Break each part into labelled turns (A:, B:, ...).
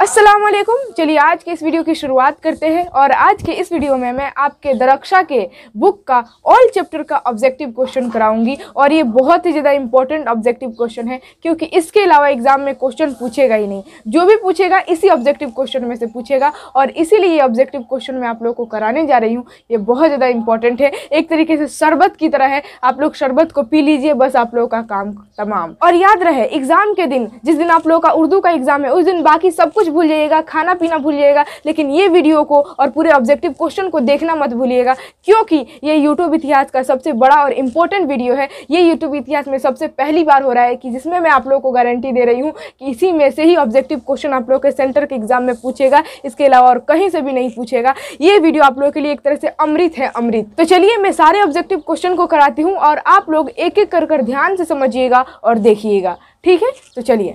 A: अस्सलाम चलिए आज के इस वीडियो की शुरुआत करते हैं और आज के इस वीडियो में मैं आपके दरक्षा के बुक का ऑल चैप्टर का ऑब्जेक्टिव क्वेश्चन कराऊंगी और ये बहुत ही ज़्यादा इंपॉर्टेंट ऑब्जेक्टिव क्वेश्चन है क्योंकि इसके अलावा एग्जाम में क्वेश्चन पूछेगा ही नहीं जो भी पूछेगा इसी ऑब्जेक्टिव क्वेश्चन में से पूछेगा और इसीलिए ये ऑब्जेक्टिव क्वेश्चन मैं आप लोग को कराने जा रही हूँ ये बहुत ज़्यादा इंपॉर्टेंट है एक तरीके से शरबत की तरह है आप लोग शरबत को पी लीजिए बस आप लोगों का काम तमाम और याद रहे एग्ज़ाम के दिन जिस दिन आप लोगों का उर्दू का एग्ज़ाम है उस दिन बाकी सब कुछ भूल जाइएगा खाना पीना भूल जाइएगा लेकिन ये वीडियो को और पूरे ऑब्जेक्टिव क्वेश्चन को देखना मत भूलिएगा क्योंकि ये यूट्यूब इतिहास का सबसे बड़ा और इम्पोर्टेंट वीडियो है ये यूट्यूब इतिहास में सबसे पहली बार हो रहा है कि जिसमें मैं आप लोगों को गारंटी दे रही हूँ कि इसी में से ही ऑब्जेक्टिव क्वेश्चन आप लोग के सेंटर के एग्जाम में पूछेगा इसके अलावा और कहीं से भी नहीं पूछेगा ये वीडियो आप लोगों के लिए एक तरह से अमृत है अमृत तो चलिए मैं सारे ऑब्जेक्टिव क्वेश्चन को कराती हूँ और आप लोग एक एक कर कर ध्यान से समझिएगा और देखिएगा ठीक है तो चलिए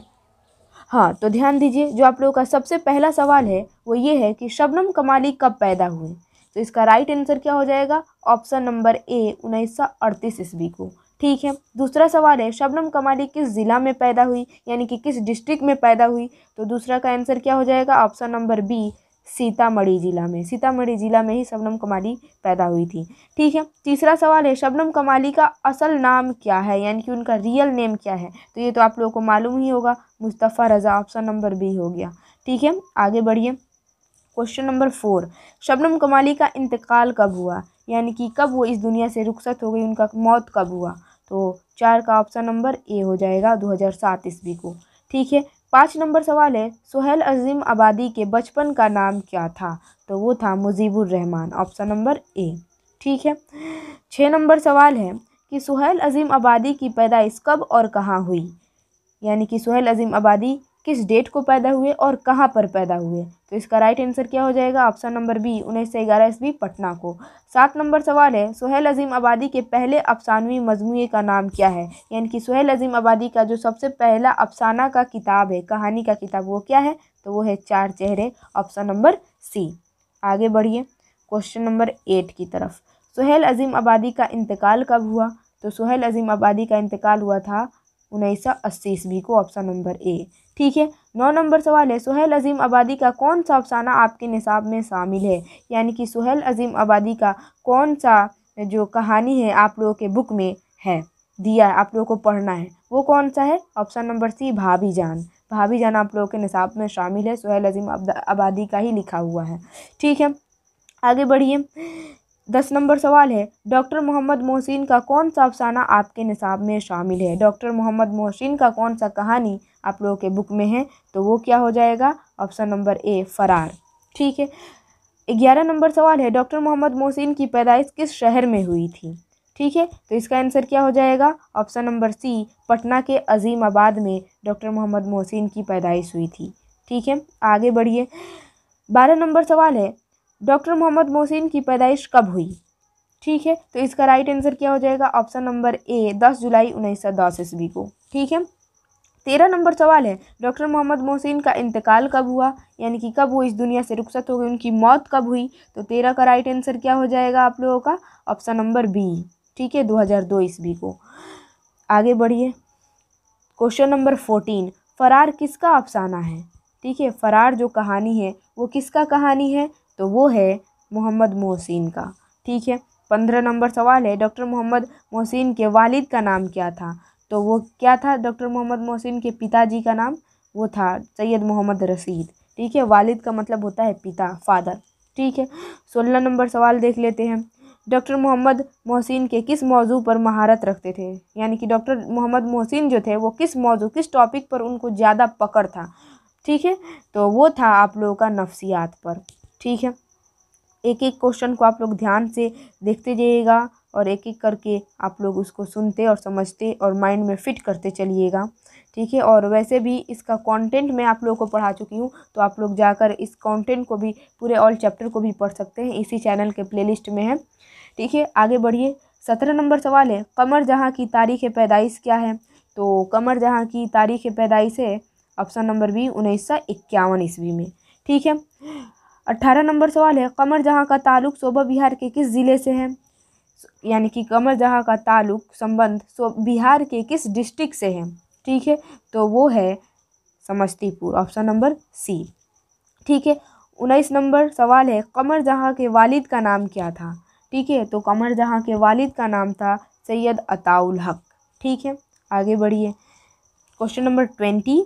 B: हाँ तो ध्यान दीजिए जो आप लोगों का सबसे पहला सवाल है वो ये है कि शबनम कमाली कब पैदा हुए तो इसका राइट आंसर क्या हो जाएगा ऑप्शन नंबर ए उन्नीस सौ अड़तीस ईस्वी को ठीक है दूसरा सवाल है शबनम कमाली किस ज़िला में पैदा हुई यानी कि किस डिस्ट्रिक्ट में पैदा हुई तो दूसरा का आंसर क्या हो जाएगा ऑप्शन नंबर बी सीतामढ़ी ज़िला में सीतामढ़ी ज़िला में ही शबनम कमाली पैदा हुई थी ठीक है तीसरा सवाल है शबनम कमाली का असल नाम क्या है यानी कि उनका रियल नेम क्या है तो ये तो आप लोगों को मालूम ही होगा Mustafa Raza option number B हो गया ठीक है आगे बढ़िए क्वेश्चन नंबर फोर शबनम कमाली का इंतकाल कब हुआ यानी कि कब वो इस दुनिया से रुखसत हो गई उनका मौत कब हुआ तो चार का ऑप्शन नंबर ए हो जाएगा दो सात ईस्वी को ठीक है पाँच नंबर सवाल है सोहेल अजीम आबादी के बचपन का नाम क्या था तो वो था Mujibur Rahman option number A ठीक है छः नंबर सवाल है कि सोहेल अजीम आबादी की पैदाइश कब और कहाँ हुई यानी कि सोहेल अजीम आबादी किस डेट को पैदा हुए और कहाँ पर पैदा हुए तो इसका राइट आंसर क्या हो जाएगा ऑप्शन नंबर बी उन्नीस सौ ग्यारह ईस्वी पटना को सात नंबर सवाल है सोहेल अजीम आबादी के पहले अफसानवी मजमू का नाम क्या है यानी कि सोहेल अजीम आबादी का जो सबसे पहला अफसाना का किताब है कहानी का किताब वो क्या है तो वो है चार चेहरे ऑप्शन नंबर सी आगे बढ़िए क्वेश्चन नंबर एट की तरफ सुहेल अजीम आबादी का इंतकाल कब हुआ तो सुहेल अजीम आबादी का इंतकाल हुआ था उन्नीस सौ अस्सी ईस्वी को ऑप्शन नंबर ए ठीक है नौ नंबर सवाल है सुहेल अजीम आबादी का कौन सा अफसाना आपके निसाब में शामिल है यानी कि सुहेल अजीम आबादी का कौन सा जो कहानी है आप लोगों के बुक में है दिया है आप लोगों को पढ़ना है वो कौन सा है ऑप्शन नंबर सी भाभी जान भाभी जान आप लोगों के निसाब में शामिल है सुहेल अजीम आबादी का ही लिखा हुआ है ठीक है आगे बढ़िए दस नंबर सवाल है डॉक्टर मोहम्मद मोहसिन का कौन सा अफसाना आपके निसाब में शामिल है डॉक्टर मोहम्मद मोहसिन का कौन सा कहानी आप लोगों के बुक में है तो वो क्या हो जाएगा ऑप्शन नंबर ए फरार ठीक है ग्यारह नंबर सवाल है डॉक्टर मोहम्मद मोहसिन की पैदाइश किस शहर में हुई थी ठीक है तो इसका आंसर क्या हो जाएगा ऑप्शन नंबर सी पटना के अजीम आबाद में डॉक्टर मोहम्मद मोहसिन की पैदाइश हुई थी ठीक है आगे बढ़िए बारह नंबर सवाल है डॉक्टर मोहम्मद मोहसिन की पैदाइश कब हुई ठीक है तो इसका राइट आंसर क्या हो जाएगा ऑप्शन नंबर ए दस जुलाई उन्नीस सौ दस ईस्वी को ठीक है तेरह नंबर सवाल है डॉक्टर मोहम्मद मोहसिन का इंतकाल कब हुआ यानी कि कब वो इस दुनिया से रुखसत हो गई उनकी मौत कब हुई तो तेरह का राइट आंसर क्या हो जाएगा आप लोगों का ऑप्शन नंबर बी ठीक है 2002 ईस्वी को आगे बढ़िए क्वेश्चन नंबर फोर्टीन फरार किसका अफसाना है ठीक है फरार जो कहानी है वो किसका कहानी है तो वो है मोहम्मद मोहसिन का ठीक है पंद्रह नंबर सवाल है डॉक्टर मोहम्मद मोहसिन के वालिद का नाम क्या था तो वो क्या था डॉक्टर मोहम्मद मोहसिन के पिताजी का नाम वो था सैयद मोहम्मद रसीद ठीक है वालिद का मतलब होता है पिता फादर ठीक है सोलह नंबर सवाल देख लेते हैं डॉक्टर मोहम्मद मोहसिन के किस मौजू पर महारत रखते थे यानी कि डॉक्टर मोहम्मद मोहसिन जो थे वो किस मौजू किस टॉपिक पर उनको ज़्यादा पकड़ था ठीक है तो वो था आप लोगों का नफ्सियात पर ठीक है एक एक क्वेश्चन को आप लोग ध्यान से देखते जाइएगा और एक एक करके आप लोग उसको सुनते और समझते और माइंड में फिट करते चलिएगा ठीक है और वैसे भी इसका कंटेंट मैं आप लोगों को पढ़ा चुकी हूँ तो आप लोग जाकर इस कंटेंट को भी पूरे ऑल चैप्टर को भी पढ़ सकते हैं इसी चैनल के प्लेलिस्ट में है ठीक है आगे बढ़िए सत्रह नंबर सवाल है कमर जहाँ की तारीख़ पैदाइश क्या है तो कमर जहाँ की तारीख़ पैदाइश है ऑप्शन नंबर बी उन्नीस सौ इक्यावन ईस्वी में ठीक है अट्ठारह नंबर सवाल है कमर जहाँ का ताल्लुक शोभा बिहार के किस ज़िले से है यानी कि कमर जहाँ का ताल्लुक संबंध सो बिहार के किस डिस्ट्रिक्ट से है ठीक है तो वो है समस्तीपुर ऑप्शन नंबर सी ठीक है उन्नीस नंबर सवाल है कमर जहाँ के वालिद का नाम क्या था ठीक है तो कमर जहाँ के वालिद का नाम था सैयद अताउल हक ठीक है आगे बढ़िए क्वेश्चन नंबर ट्वेंटी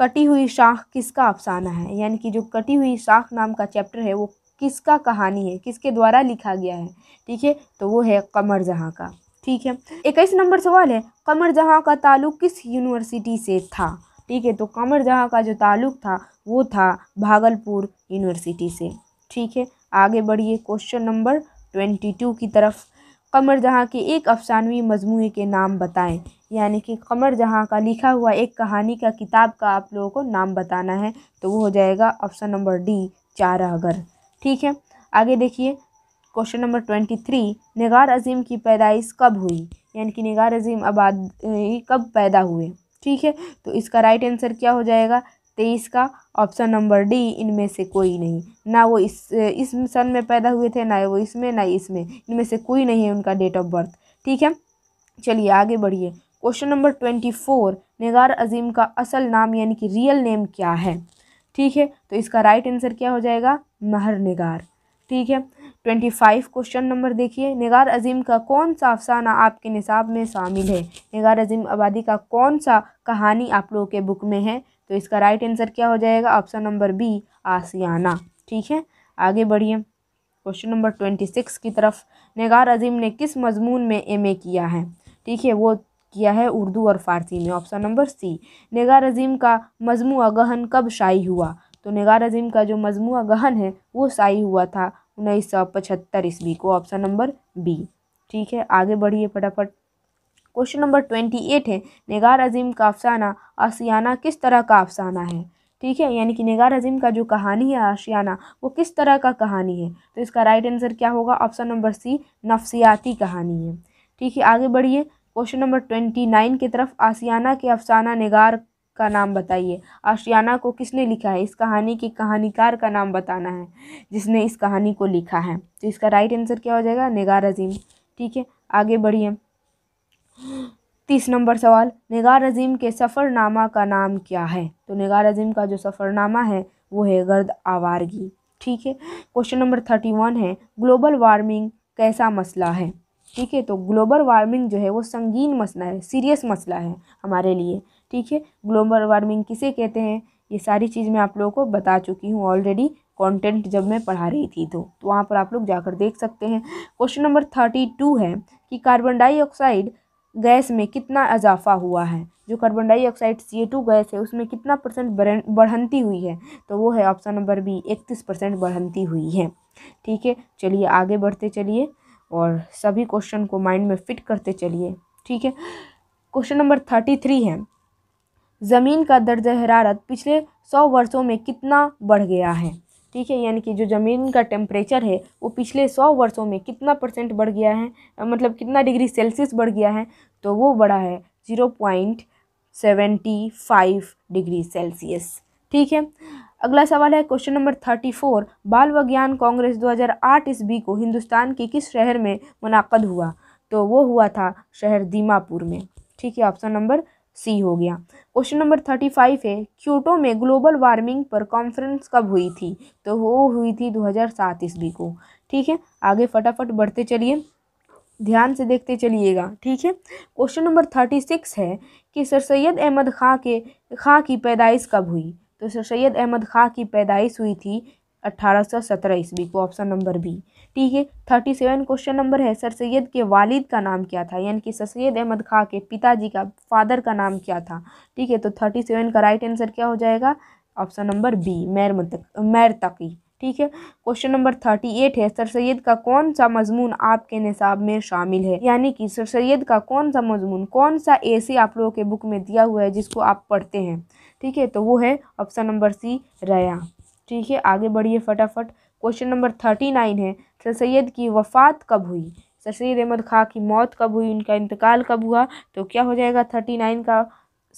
B: कटी हुई शाख किसका अफसाना है यानी कि जो कटी हुई शाख नाम का चैप्टर है वो किसका कहानी है किसके द्वारा लिखा गया है ठीक है तो वो है कमर जहाँ का ठीक है इक्कीस नंबर सवाल है कमर जहाँ का ताल्लुक किस यूनिवर्सिटी से था ठीक है तो कमर जहाँ का जो ताल्लुक था वो था भागलपुर यूनिवर्सिटी से ठीक है आगे बढ़िए क्वेश्चन नंबर ट्वेंटी टू की तरफ कमर जहाँ के एक अफसानवी मजमू के नाम बताएं यानी कि क़मर जहाँ का लिखा हुआ एक कहानी का किताब का आप लोगों को नाम बताना है तो वो हो जाएगा ऑप्शन नंबर डी चार अगर ठीक है आगे देखिए question number twenty three Nigar Azim की पैदाइश कब हुई यानी कि निगार अजीम आबाद कब पैदा हुए ठीक है तो इसका राइट आंसर क्या हो जाएगा तेईस का ऑप्शन नंबर डी इनमें से कोई नहीं ना वो इस इस सन में पैदा हुए थे ना वो इसमें ना इसमें इनमें से कोई नहीं है उनका डेट ऑफ बर्थ ठीक है चलिए आगे बढ़िए question number twenty four Nigar Azim का असल नाम यानी कि रियल नेम क्या है ठीक है तो इसका राइट आंसर क्या हो जाएगा महर निगार ठीक है ट्वेंटी फाइव क्वेश्चन नंबर देखिए निगार अजीम का कौन सा अफसाना आपके निसाब में शामिल है निगार अजीम आबादी का कौन सा कहानी आप लोगों के बुक में है तो इसका राइट आंसर क्या हो जाएगा ऑप्शन नंबर बी आसियाना ठीक है आगे बढ़िए क्वेश्चन नंबर ट्वेंटी सिक्स की तरफ निगार अजीम ने किस मजमून में एम ए किया है ठीक है वो किया है उर्दू और फ़ारसी में ऑप्शन नंबर सी नगार अजीम का मजमू गहन कब शाई हुआ तो नगार अजीम का जो मजमू गहन है वो शाई हुआ था उन्नीस सौ पचहत्तर ईस्वी को ऑप्शन नंबर बी ठीक है आगे बढ़िए फटाफट क्वेश्चन नंबर ट्वेंटी एट है नगार अजीम का अफसाना आसियाना किस तरह का अफसाना है ठीक है यानी कि नगार अजीम का जो कहानी है आशियाना वो किस तरह का कहानी है तो इसका राइट आंसर क्या होगा ऑप्शन नंबर सी नफसियाती कहानी है ठीक है आगे बढ़िए क्वेश्चन नंबर ट्वेंटी नाइन की तरफ आसियाना के अफसाना निगार का नाम बताइए आशियाना को किसने लिखा है इस कहानी के कहानीकार का नाम बताना है जिसने इस कहानी को लिखा है तो इसका राइट आंसर क्या हो जाएगा निगार अजीम ठीक है आगे बढ़िए तीस नंबर सवाल निगार अजीम के सफ़रनामा का नाम क्या है तो निगार अजीम का जो सफ़रनामा है वो है गर्द आवारगी ठीक है क्वेश्चन नंबर थर्टी वन है ग्लोबल वार्मिंग कैसा मसला है ठीक है तो ग्लोबल वार्मिंग जो है वो संगीन मसला है सीरियस मसला है हमारे लिए ठीक है ग्लोबल वार्मिंग किसे कहते हैं ये सारी चीज़ मैं आप लोगों को बता चुकी हूँ ऑलरेडी कंटेंट जब मैं पढ़ा रही थी तो तो वहाँ पर आप लोग जाकर देख सकते हैं क्वेश्चन नंबर थर्टी टू है कि कार्बन डाइऑक्साइड गैस में कितना इजाफा हुआ है जो कार्बन डाइऑक्साइड सी गैस है उसमें कितना परसेंट बढ़ती हुई है तो वो है ऑप्शन नंबर बी इकतीस परसेंट बढ़ंती हुई है ठीक है चलिए आगे बढ़ते चलिए और सभी क्वेश्चन को माइंड में फिट करते चलिए ठीक है क्वेश्चन नंबर थर्टी थ्री है ज़मीन का दर्ज हरारत पिछले सौ वर्षों में कितना बढ़ गया है ठीक है यानी कि जो ज़मीन का टेम्परेचर है वो पिछले सौ वर्षों में कितना परसेंट बढ़ गया है मतलब कितना डिग्री सेल्सियस बढ़ गया है तो वो बढ़ा है zero point seventy five degree Celsius ठीक है अगला सवाल है क्वेश्चन नंबर थर्टी फोर बाल विज्ञान कांग्रेस 2008 ईस्वी को हिंदुस्तान के किस शहर में मुनाकद हुआ तो वो हुआ था शहर दीमापुर में ठीक है ऑप्शन नंबर सी हो गया क्वेश्चन नंबर थर्टी फाइव है क्यूटो में ग्लोबल वार्मिंग पर कॉन्फ्रेंस कब हुई थी तो वो हुई थी 2007 ईस्वी को ठीक है आगे फटाफट बढ़ते चलिए ध्यान से देखते चलिएगा ठीक है क्वेश्चन नंबर थर्टी सिक्स है कि सर सैयद अहमद खां के खां की पैदाइश कब हुई तो सर सैयद अहमद खां की पैदाइश हुई थी 1817 ईस्वी को ऑप्शन नंबर बी ठीक है थर्टी सेवन क्वेश्चन नंबर है सर सैयद के वालिद का नाम क्या था यानी कि सर सैयद अहमद खां के पिताजी का फादर का नाम क्या था ठीक है तो थर्टी सेवन का राइट आंसर क्या हो जाएगा option number B Mir Mir Taqi ठीक है क्वेश्चन नंबर थर्टी एट है सर सैद का कौन सा मजमून आपके निसाब में शामिल है यानी कि सर सैद का कौन सा मजमून कौन सा ऐसे आप लोगों के बुक में दिया हुआ है जिसको आप पढ़ते हैं ठीक है तो वो है ऑप्शन नंबर सी रया ठीक है आगे बढ़िए फटाफट क्वेश्चन नंबर थर्टी नाइन है सर सैद की वफ़ात कब हुई सर सैद अहमद खां की मौत कब हुई उनका इंतकाल कब हुआ तो क्या हो जाएगा थर्टी नाइन का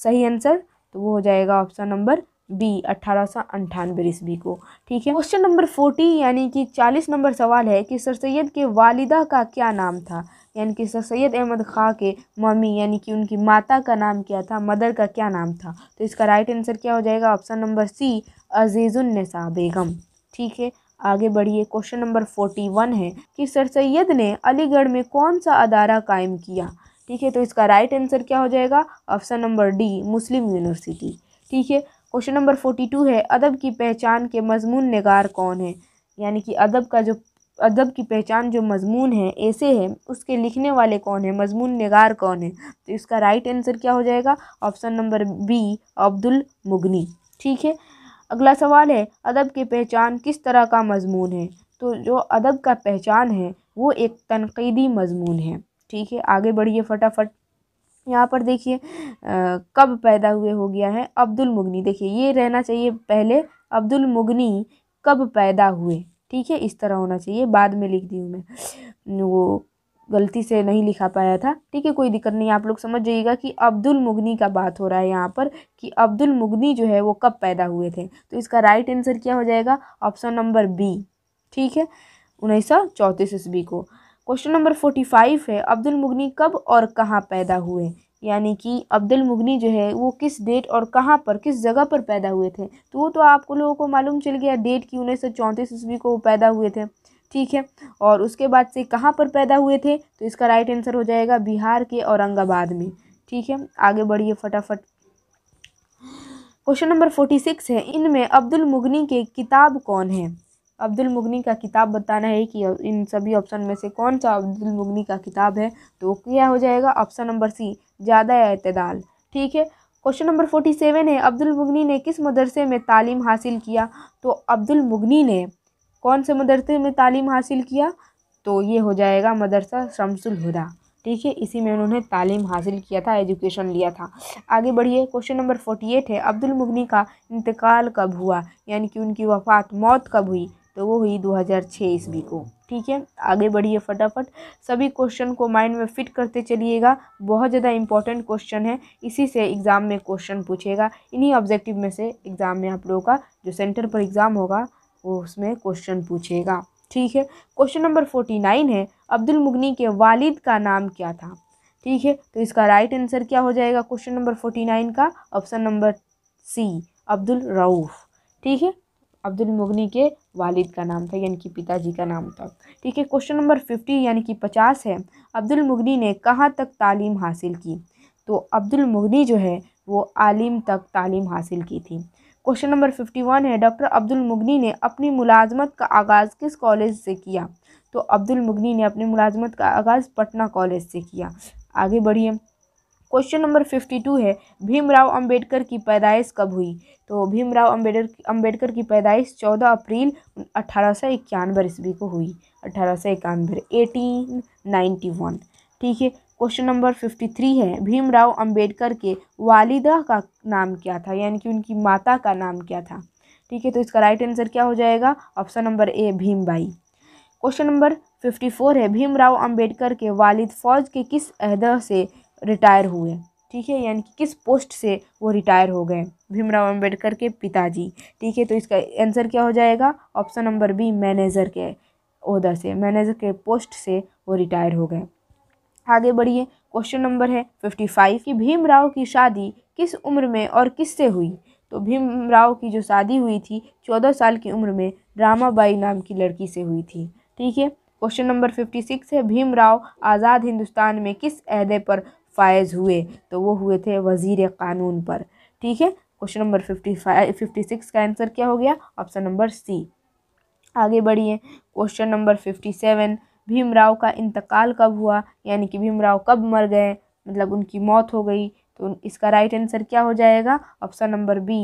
B: सही आंसर तो वो हो जाएगा ऑप्शन नंबर बी अट्ठारह सौ अंठानवे ईस्वी को ठीक है क्वेश्चन नंबर फोर्टी यानी कि चालीस नंबर सवाल है कि सर सैद के वालिदा का क्या नाम था यानी कि सैयद अहमद खां के मम्मी यानी कि उनकी माता का नाम क्या था मदर का क्या नाम था तो इसका राइट आंसर क्या हो जाएगा ऑप्शन नंबर सी अजीज़ुलनसा बेगम ठीक है आगे बढ़िए क्वेश्चन नंबर फोर्टी वन है कि सर सैयद ने अलीगढ़ में कौन सा अदारा कायम किया ठीक है तो इसका राइट आंसर क्या हो जाएगा option number D Muslim University ठीक है क्वेश्चन नंबर फोर्टी टू है अदब की पहचान के मजमून नगार कौन है यानी कि अदब का जो अदब की पहचान जो मज़मून है ऐसे है उसके लिखने वाले कौन है मज़मून नगार कौन है तो इसका राइट आंसर क्या हो जाएगा ऑप्शन नंबर बी अब्दुल मुगनी ठीक है अगला सवाल है अदब की पहचान किस तरह का मजमून है तो जो अदब का पहचान है वो एक तनकीदी मजमून है ठीक है आगे बढ़िए फटाफट यहाँ पर देखिए कब पैदा हुए हो गया है अब्दुल मुगनी देखिए ये रहना चाहिए पहले अब्दुल मुगनी कब पैदा हुए ठीक है इस तरह होना चाहिए बाद में लिख दी हूँ मैं वो गलती से नहीं लिखा पाया था ठीक है कोई दिक्कत नहीं आप लोग समझ जाइएगा कि अब्दुल मुगनी का बात हो रहा है यहाँ पर कि अब्दुल मुगनी जो है वो कब पैदा हुए थे तो इसका राइट आंसर क्या हो जाएगा ऑप्शन नंबर बी ठीक है उन्नीस सौ चौंतीस ईस्वी को क्वेश्चन नंबर फोर्टी फाइव है अब्दुल मुगनी कब और कहाँ पैदा हुए यानी कि अब्दुल मुगनी जो है वो किस डेट और कहाँ पर किस जगह पर पैदा हुए थे तो वो तो आप लोगों को मालूम चल गया डेट कि उन्नीस सौ चौंतीस ईस्वी को वो पैदा हुए थे ठीक है और उसके बाद से कहाँ पर पैदा हुए थे तो इसका राइट आंसर हो जाएगा बिहार के औरंगाबाद में ठीक है आगे बढ़िए फटाफट क्वेश्चन नंबर फोर्टी सिक्स है इनमें अब्दुल मुगनी के किताब कौन है अब्दुल मुगनी का किताब बताना है कि इन सभी ऑप्शन में से कौन सा अब्दुल मुगनी का किताब है तो क्या हो जाएगा ऑप्शन नंबर सी ज़्यादा अतदाल ठीक है क्वेश्चन नंबर फोर्टी सेवन है अब्दुल मुगनी ने किस मदरसे में तालीम हासिल किया तो अब्दुल मुगनी ने कौन से मदरसे में तालीम हासिल किया तो ये हो जाएगा मदरसा शमसुल हुदा ठीक है इसी में उन्होंने तालीम हासिल किया था एजुकेशन लिया था आगे बढ़िए क्वेश्चन नंबर फोर्टी एट है अब्दुल मुगनी का इंतकाल कब हुआ यानी कि उनकी वफात मौत कब हुई तो वो हुई 2006 ईस्वी को ठीक है आगे बढ़िए फटाफट सभी क्वेश्चन को माइंड में फिट करते चलिएगा बहुत ज़्यादा इंपॉर्टेंट क्वेश्चन है इसी से एग्ज़ाम में क्वेश्चन पूछेगा इन्हीं ऑब्जेक्टिव में से एग्ज़ाम में आप लोगों का जो सेंटर पर एग्ज़ाम होगा वो उसमें क्वेश्चन पूछेगा ठीक है क्वेश्चन नंबर फोर्टी नाइन है अब्दुल मुगनी के वालिद का नाम क्या था ठीक है तो इसका राइट आंसर क्या हो जाएगा क्वेश्चन नंबर फोर्टी नाइन का option number C Abdul Rauf ठीक है अब्दुल मुगनी के वालिद का नाम था यानी कि पिताजी का नाम था ठीक है क्वेश्चन नंबर फिफ्टी यानी कि पचास है अब्दुल मुगनी ने कहाँ तक तालीम हासिल की तो अब्दुल मुगनी जो है वो आलिम तक तालीम हासिल की थी क्वेश्चन नंबर फिफ्टी वन है डॉक्टर अब्दुल मुगनी ने अपनी मुलाजमत का आगाज़ किस कॉलेज से किया तो अब्दुल मुगनी ने अपनी मुलाजमत का आगाज़ पटना कॉलेज से किया आगे बढ़िए क्वेश्चन नंबर फिफ्टी टू है भीमराव अंबेडकर की पैदाइश कब हुई तो भीमराव अंबेडकर अंबेडकर की पैदाइश चौदह अप्रैल अठारह सौ इक्यानवे ईस्वी को हुई अठारह सौ इक्यानवे एटीन नाइन्टी वन ठीक है क्वेश्चन नंबर फिफ्टी थ्री है भीमराव अंबेडकर के वालिदा का नाम क्या था यानी कि उनकी माता का नाम क्या था ठीक है तो इसका राइट आंसर क्या हो जाएगा option number A Bhim question number fifty four है भीमराव अंबेडकर के वालिद फौज के किस अहद से रिटायर हुए ठीक है यानी कि किस पोस्ट से वो रिटायर हो गए भीमराव अंबेडकर के पिताजी ठीक है तो इसका आंसर क्या हो जाएगा ऑप्शन नंबर बी मैनेजर के अहदा से मैनेजर के पोस्ट से वो रिटायर हो गए आगे बढ़िए क्वेश्चन नंबर है फिफ्टी फाइव कि भीमराव की शादी किस उम्र में और किस से हुई तो भीमराव की जो शादी हुई थी चौदह साल की उम्र में रामाबाई नाम की लड़की से हुई थी ठीक है क्वेश्चन नंबर फिफ्टी सिक्स है भीमराव आज़ाद हिंदुस्तान में किस अहदे पर फ़ायज़ हुए तो वो हुए थे वज़ीर कानून पर ठीक है question number fifty five fifty six का आंसर क्या हो गया ऑप्शन नंबर सी आगे बढ़िए question number fifty seven Bhimrao का इंतकाल कब हुआ यानी कि भीमराव कब मर गए मतलब उनकी मौत हो गई तो इसका राइट आंसर क्या हो जाएगा ऑप्शन नंबर बी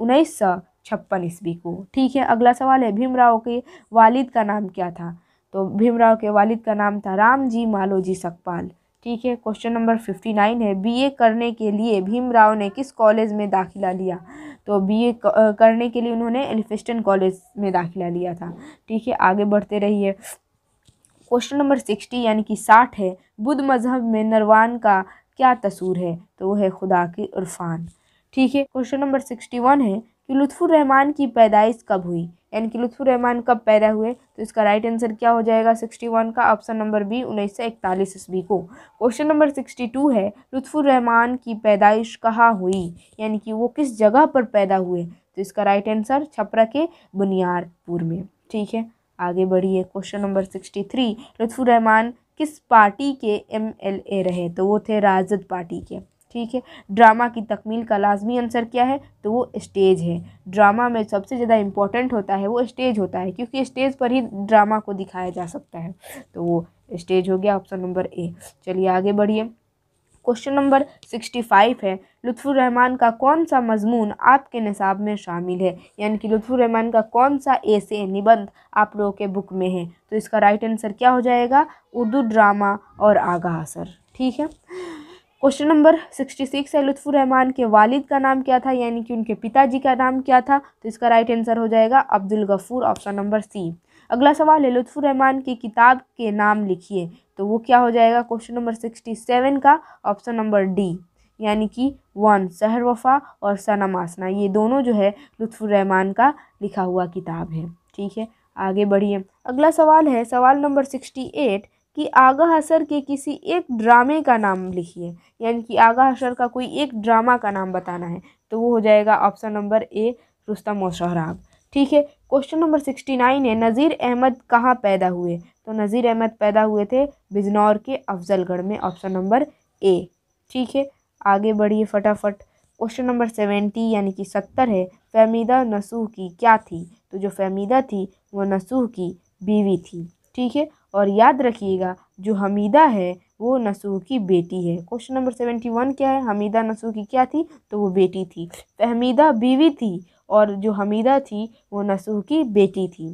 B: उन्नीस सौ छप्पन ईस्वी को ठीक है अगला सवाल है भीमराव के वालिद का नाम क्या था तो भीमराव के वालिद का नाम था राम जी मालोजी सकपाल ठीक है क्वेश्चन नंबर फिफ्टी नाइन है बीए करने के लिए भीमराव ने किस कॉलेज में दाखिला लिया तो बीए करने के लिए उन्होंने एलिफिस्टन कॉलेज में दाखिला लिया था ठीक है आगे बढ़ते रहिए क्वेश्चन नंबर सिक्सटी यानी कि साठ है बुद्ध मजहब में नरवान का क्या तसूर है तो वो है खुदा की इरफान ठीक है क्वेश्चन नंबर सिक्सटी वन है कि रहमान की पैदाइश कब हुई यानी कि रहमान कब पैदा हुए तो इसका राइट आंसर क्या हो जाएगा सिक्सटी वन का ऑप्शन नंबर बी उन्नीस सौ इकतालीस ईस्वी को क्वेश्चन नंबर सिक्सटी टू है रहमान की पैदाइश कहाँ हुई यानी कि वो किस जगह पर पैदा हुए तो इसका राइट आंसर छपरा के बुनियादपुर में ठीक है आगे बढ़िए question number sixty three Rahman किस पार्टी के ए रहे तो वो थे राजद पार्टी के ठीक है ड्रामा की तकमील का लाजमी आंसर क्या है तो वो स्टेज है ड्रामा में सबसे ज़्यादा इम्पॉर्टेंट होता है वो स्टेज होता है क्योंकि स्टेज पर ही ड्रामा को दिखाया जा सकता है तो वो स्टेज हो गया ऑप्शन नंबर ए चलिए आगे बढ़िए क्वेश्चन नंबर सिक्सटी फाइव है रहमान का कौन सा मजमून आपके निसाब में शामिल है यानी कि रहमान का कौन सा ऐसे निबंध आप लोगों के बुक में है तो इसका राइट आंसर क्या हो जाएगा उर्दू ड्रामा और आगाह असर ठीक है क्वेश्चन नंबर सिक्सटी सिक्स है लुत्फुररहमान के वालिद का नाम क्या था यानी कि उनके पिताजी का नाम क्या था तो इसका राइट आंसर हो जाएगा Abdul Ghafoor option number C अगला सवाल है लुत्फुररहमान की किताब के नाम लिखिए तो वो क्या हो जाएगा क्वेश्चन नंबर सिक्सटी सेवन का ऑप्शन नंबर डी यानी कि वन सहर वफा और सना मासना ये दोनों जो है लुत्फुररहमान का लिखा हुआ किताब है ठीक है आगे बढ़िए अगला सवाल है सवाल नंबर सिक्सटी एट कि आगा हसर के किसी एक ड्रामे का नाम लिखिए यानी कि आगा हसर का कोई एक ड्रामा का नाम बताना है तो वो हो जाएगा ऑप्शन नंबर ए रुस्तम और शहराब ठीक है क्वेश्चन नंबर सिक्सटी नाइन है नज़ीर अहमद कहाँ पैदा हुए तो नज़ीर अहमद पैदा हुए थे बिजनौर के अफजलगढ़ में ऑप्शन नंबर ए ठीक है आगे बढ़िए फटाफट क्वेश्चन नंबर सेवेंटी यानी कि सत्तर है फहमीदा नसूह की क्या थी तो जो फहमीदा थी वो नसूह की बीवी थी ठीक है और याद रखिएगा जो हमीदा है वो नसूह की बेटी है क्वेश्चन नंबर सेवेंटी वन क्या है हमीदा नसूह की क्या थी तो वो बेटी थी फहमीदा बीवी थी और जो हमीदा थी वो नसूह की बेटी थी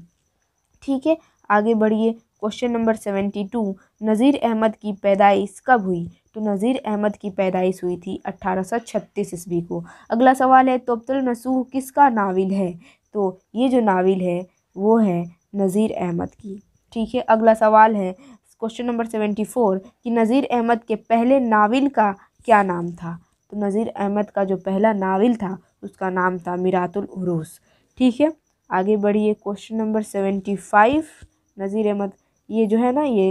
B: ठीक है आगे बढ़िए question number seventy two Nazir Ahmad की पैदाइश कब हुई तो नज़ीर अहमद की पैदाइश हुई थी अट्ठारह सौ छत्तीस ईस्वी को अगला सवाल है तोब्तुल नसूह किसका नाविल है तो ये जो नाविल है वो है नज़ीर अहमद की ठीक है अगला सवाल है क्वेश्चन नंबर सेवेंटी फोर कि नज़ीर अहमद के पहले नाविल का क्या नाम था तो नज़ीर अहमद का जो पहला नाविल था उसका नाम था मीरातुल उरूस ठीक है आगे बढ़िए question number seventy five Nazir Ahmad ये जो है ना ये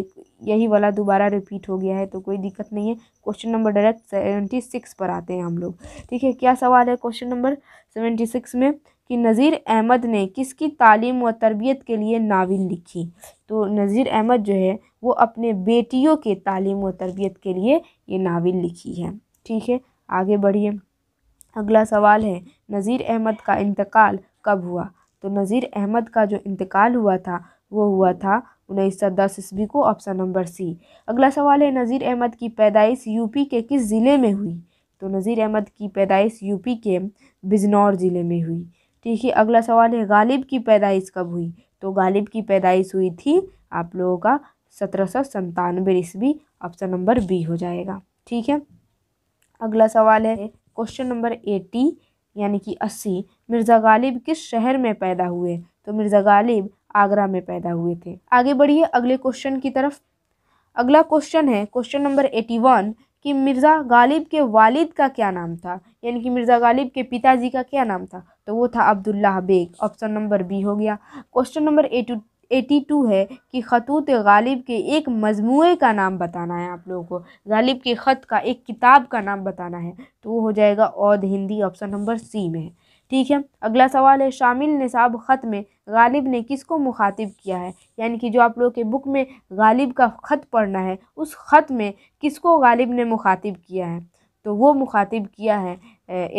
B: यही वाला दोबारा रिपीट हो गया है तो कोई दिक्कत नहीं है question number direct seventy six पर आते हैं हम लोग ठीक है क्या सवाल है क्वेश्चन नंबर सेवेंटी सिक्स में कि नज़ीर अहमद ने किसकी तालीम व तरबियत के लिए नावल लिखी तो नज़ीर अहमद जो है वो अपने बेटियों के तालीम व तरबियत के लिए ये नावल लिखी है ठीक है आगे बढ़िए अगला सवाल है नज़ीर अहमद का इंतकाल कब हुआ तो नज़ीर अहमद का जो इंतकाल हुआ था वो हुआ था उन्नीस सौ दस ईस्वी को ऑप्शन नंबर सी अगला सवाल है नज़ीर अहमद की पैदाइश यूपी के किस ज़िले में हुई तो नज़ीर अहमद की पैदाइश यूपी के बिजनौर ज़िले में हुई देखिए अगला सवाल है गालिब की पैदाइश कब हुई तो गालिब की पैदाइश हुई थी आप लोगों का सत्रह सौ संतानवे ईस्वी ऑप्शन नंबर बी हो जाएगा ठीक है अगला सवाल है क्वेश्चन नंबर एटी यानी कि अस्सी मिर्ज़ा गालिब किस शहर में पैदा हुए तो मिर्ज़ा गालिब आगरा में पैदा हुए थे आगे बढ़िए अगले क्वेश्चन की तरफ अगला क्वेश्चन है क्वेश्चन नंबर एटी वन कि मिर्ज़ा गालिब के वालिद का क्या नाम था यानी कि मिर्ज़ा गालिब के पिताजी का क्या नाम था तो वो था Abdullah Baig option number B हो गया क्वेश्चन नंबर एटी टू है कि खतूत गालिब के एक मजमू का नाम बताना है आप लोगों को गालिब के ख़त का एक किताब का नाम बताना है तो वो हो जाएगा Awadh Hindi option number C में ठीक है अगला सवाल है शामिल निसाब ख़त में गालिब ने किसको मुखातिब किया है यानी कि जो आप लोग के बुक में गालिब का ख़त पढ़ना है उस ख़त में किसको गालिब ने मुखातिब किया है तो वो मुखातिब किया है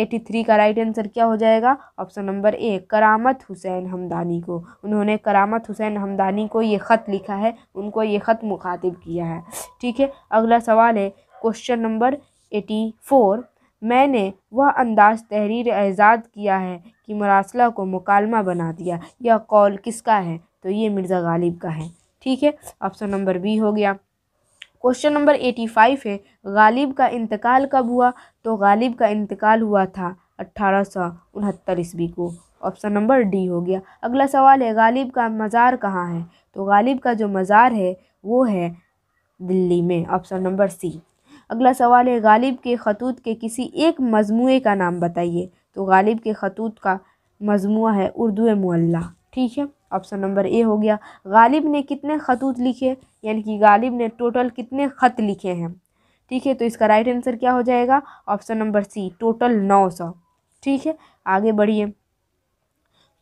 B: एटी थ्री का राइट आंसर क्या हो जाएगा ऑप्शन नंबर ए करामत हुसैन हमदानी को उन्होंने करामत हुसैन हमदानी को ये ख़त लिखा है उनको ये ख़त मुखातिब किया है ठीक है अगला सवाल है क्वेश्चन नंबर एटी फोर मैंने वह अंदाज़ तहरीर एजाद किया है कि मरासला को मुकालमा बना दिया यह कौल किसका है तो ये मिर्ज़ा गालिब का है ठीक है ऑप्शन नंबर बी हो गया क्वेश्चन नंबर एटी फाइव है गालिब का इंतकाल कब हुआ तो गालिब का इंतकाल हुआ था अट्ठारह सौ उनहत्तर ईस्वी को ऑप्शन नंबर डी हो गया अगला सवाल है गालिब का मज़ार कहाँ है तो गालिब का जो मज़ार है वो है दिल्ली में ऑप्शन नंबर सी अगला सवाल है गालिब के खतूत के किसी एक मजमू का नाम बताइए तो गालिब के खतूत का मजमू है उर्दू मुल्ला ठीक है ऑप्शन नंबर ए हो गया गालिब ने कितने खतूत लिखे यानी कि गालिब ने टोटल कितने ख़त लिखे हैं ठीक है तो इसका राइट आंसर क्या हो जाएगा ऑप्शन नंबर सी टोटल नौ सौ ठीक है आगे बढ़िए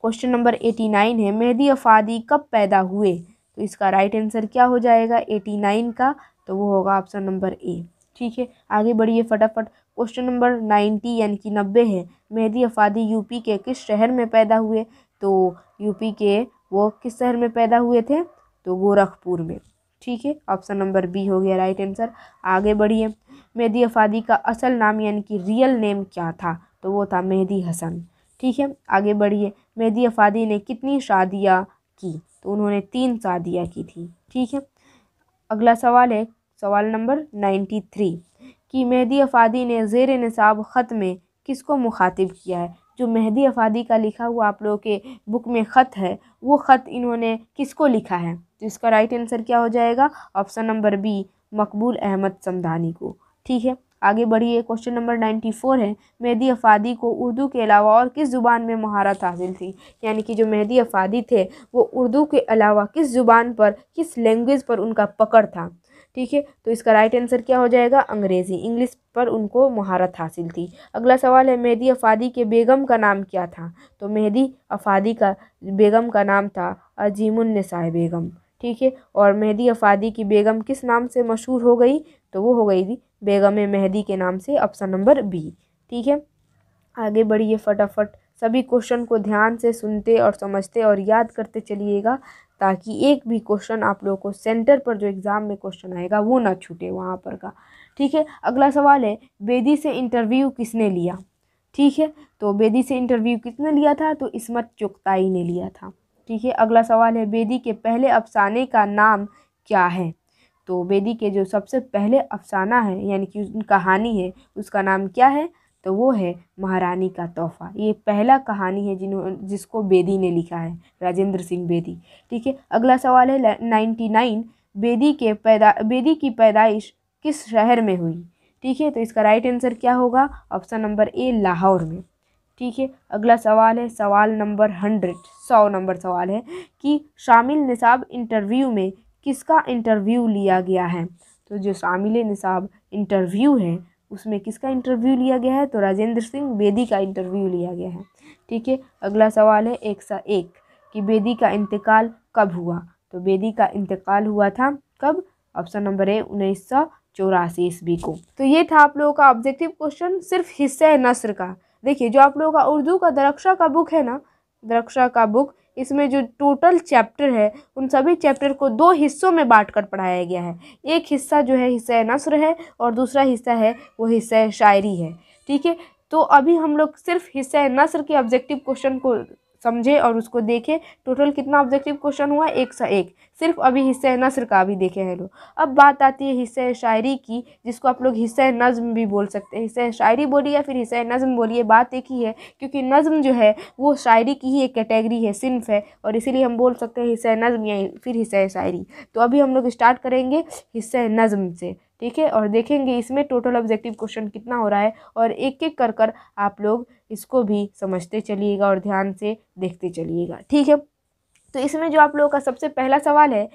B: क्वेश्चन नंबर एटी नाइन है मेहदी अफादी कब पैदा हुए तो इसका राइट आंसर क्या हो जाएगा एटी नाइन का तो वो होगा ऑप्शन नंबर ए ठीक है आगे बढ़िए फटाफट क्वेश्चन नंबर नाइन्टी यानी कि नब्बे है मेहदी अफादी यूपी के किस शहर में पैदा हुए तो यूपी के वो किस शहर में पैदा हुए थे तो गोरखपुर में ठीक है ऑप्शन नंबर बी हो गया राइट आंसर आगे बढ़िए मेहदी अफादी का असल नाम यानी कि रियल नेम क्या था तो वो था मेहदी हसन ठीक है आगे बढ़िए मेहदी अफादी ने कितनी शादियाँ की तो उन्होंने तीन शादियाँ की थी ठीक है अगला सवाल है सवाल नंबर नाइन्टी थ्री कि मेहदी अफादी ने जेर नसाब ख़त में किसको मुखातिब किया है जो मेहदी अफादी का लिखा हुआ आप लोगों के बुक में ख़त है वो ख़त इन्होंने किसको लिखा है तो इसका राइट आंसर क्या हो जाएगा ऑप्शन नंबर बी मकबूल अहमद समदानी को ठीक है आगे बढ़िए क्वेश्चन नंबर नाइन्टी फोर है मेहदी अफादी को उर्दू के अलावा और किस ज़ुबान में महारत हासिल थी यानी कि जो मेहदी अफादी थे वो उर्दू के अलावा किस ज़ुबान पर किस लैंग्वेज पर उनका पकड़ था ठीक है तो इसका राइट आंसर क्या हो जाएगा अंग्रेज़ी इंग्लिश पर उनको महारत हासिल थी अगला सवाल है मेहदी अफादी के बेगम का नाम क्या था तो मेहदी अफादी का बेगम का नाम था अजीमुन्नसाए बेगम ठीक है और मेहदी अफादी की बेगम किस नाम से मशहूर हो गई तो वो हो गई थी बेगम मेहदी के नाम से ऑप्शन नंबर बी ठीक है आगे बढ़िए फटाफट सभी क्वेश्चन को ध्यान से सुनते और समझते और याद करते चलिएगा ताकि एक भी क्वेश्चन आप लोगों को सेंटर पर जो एग्ज़ाम में क्वेश्चन आएगा वो ना छूटे वहाँ पर का ठीक है अगला सवाल है बेदी से इंटरव्यू किसने लिया ठीक है तो बेदी से इंटरव्यू किसने लिया था तो इसमत चुगताई ने लिया था ठीक है अगला सवाल है बेदी के पहले अफसाने का नाम क्या है तो बेदी के जो सबसे पहले अफसाना है यानी कि कहानी है उसका नाम क्या है तो वो है महारानी का तोहफ़ा ये पहला कहानी है जिन्होंने जिसको बेदी ने लिखा है राजेंद्र सिंह बेदी ठीक है अगला सवाल है नाइन्टी नाइन बेदी के पैदा बेदी की पैदाइश किस शहर में हुई ठीक है तो इसका राइट आंसर क्या होगा ऑप्शन नंबर ए लाहौर में ठीक है अगला सवाल है सवाल नंबर हंड्रेड सौ नंबर सवाल है कि शामिल निसाब इंटरव्यू में किसका इंटरव्यू लिया गया है तो जो शामिल निसाब इंटरव्यू है उसमें किसका इंटरव्यू लिया गया है तो राजेंद्र सिंह बेदी का इंटरव्यू लिया गया है ठीक है अगला सवाल है एक सा एक कि बेदी का इंतकाल कब हुआ तो बेदी का इंतकाल हुआ था कब ऑप्शन नंबर ए उन्नीस सौ चौरासी ईस्वी को तो ये था आप लोगों का ऑब्जेक्टिव क्वेश्चन सिर्फ हिस्सा है का देखिए जो आप लोगों का उर्दू का दरक्षा का बुक है ना दरक्षा का बुक इसमें जो टोटल चैप्टर है उन सभी चैप्टर को दो हिस्सों में बांट कर पढ़ाया गया है एक हिस्सा जो है हिस्सा नसर है और दूसरा हिस्सा है वो हिस्सा शायरी है ठीक है तो अभी हम लोग सिर्फ हिस्सा नसर के ऑब्जेक्टिव क्वेश्चन को समझे और उसको देखें टोटल कितना ऑब्जेक्टिव क्वेश्चन हुआ एक सा एक सिर्फ अभी हिस्से नसर का भी देखे हैं लोग अब बात आती है हिस्से शायरी की जिसको आप लोग हिस्से नज़म भी बोल सकते हैं हिस्से शायरी बोलिए या फिर हिस्से नज़म बोलिए बात एक ही है क्योंकि नज़म जो है वो शायरी की ही एक कैटेगरी है सिर्फ है और इसीलिए हम बोल सकते हैं हिस्से नज़म या फिर हिस्से शायरी तो अभी हम लोग स्टार्ट करेंगे हिस्से नज़म से ठीक है और देखेंगे इसमें टोटल ऑब्जेक्टिव क्वेश्चन कितना हो रहा है और एक एक कर कर आप लोग इसको भी समझते चलिएगा और ध्यान से देखते चलिएगा ठीक है तो इसमें जो आप लोगों का सबसे पहला सवाल है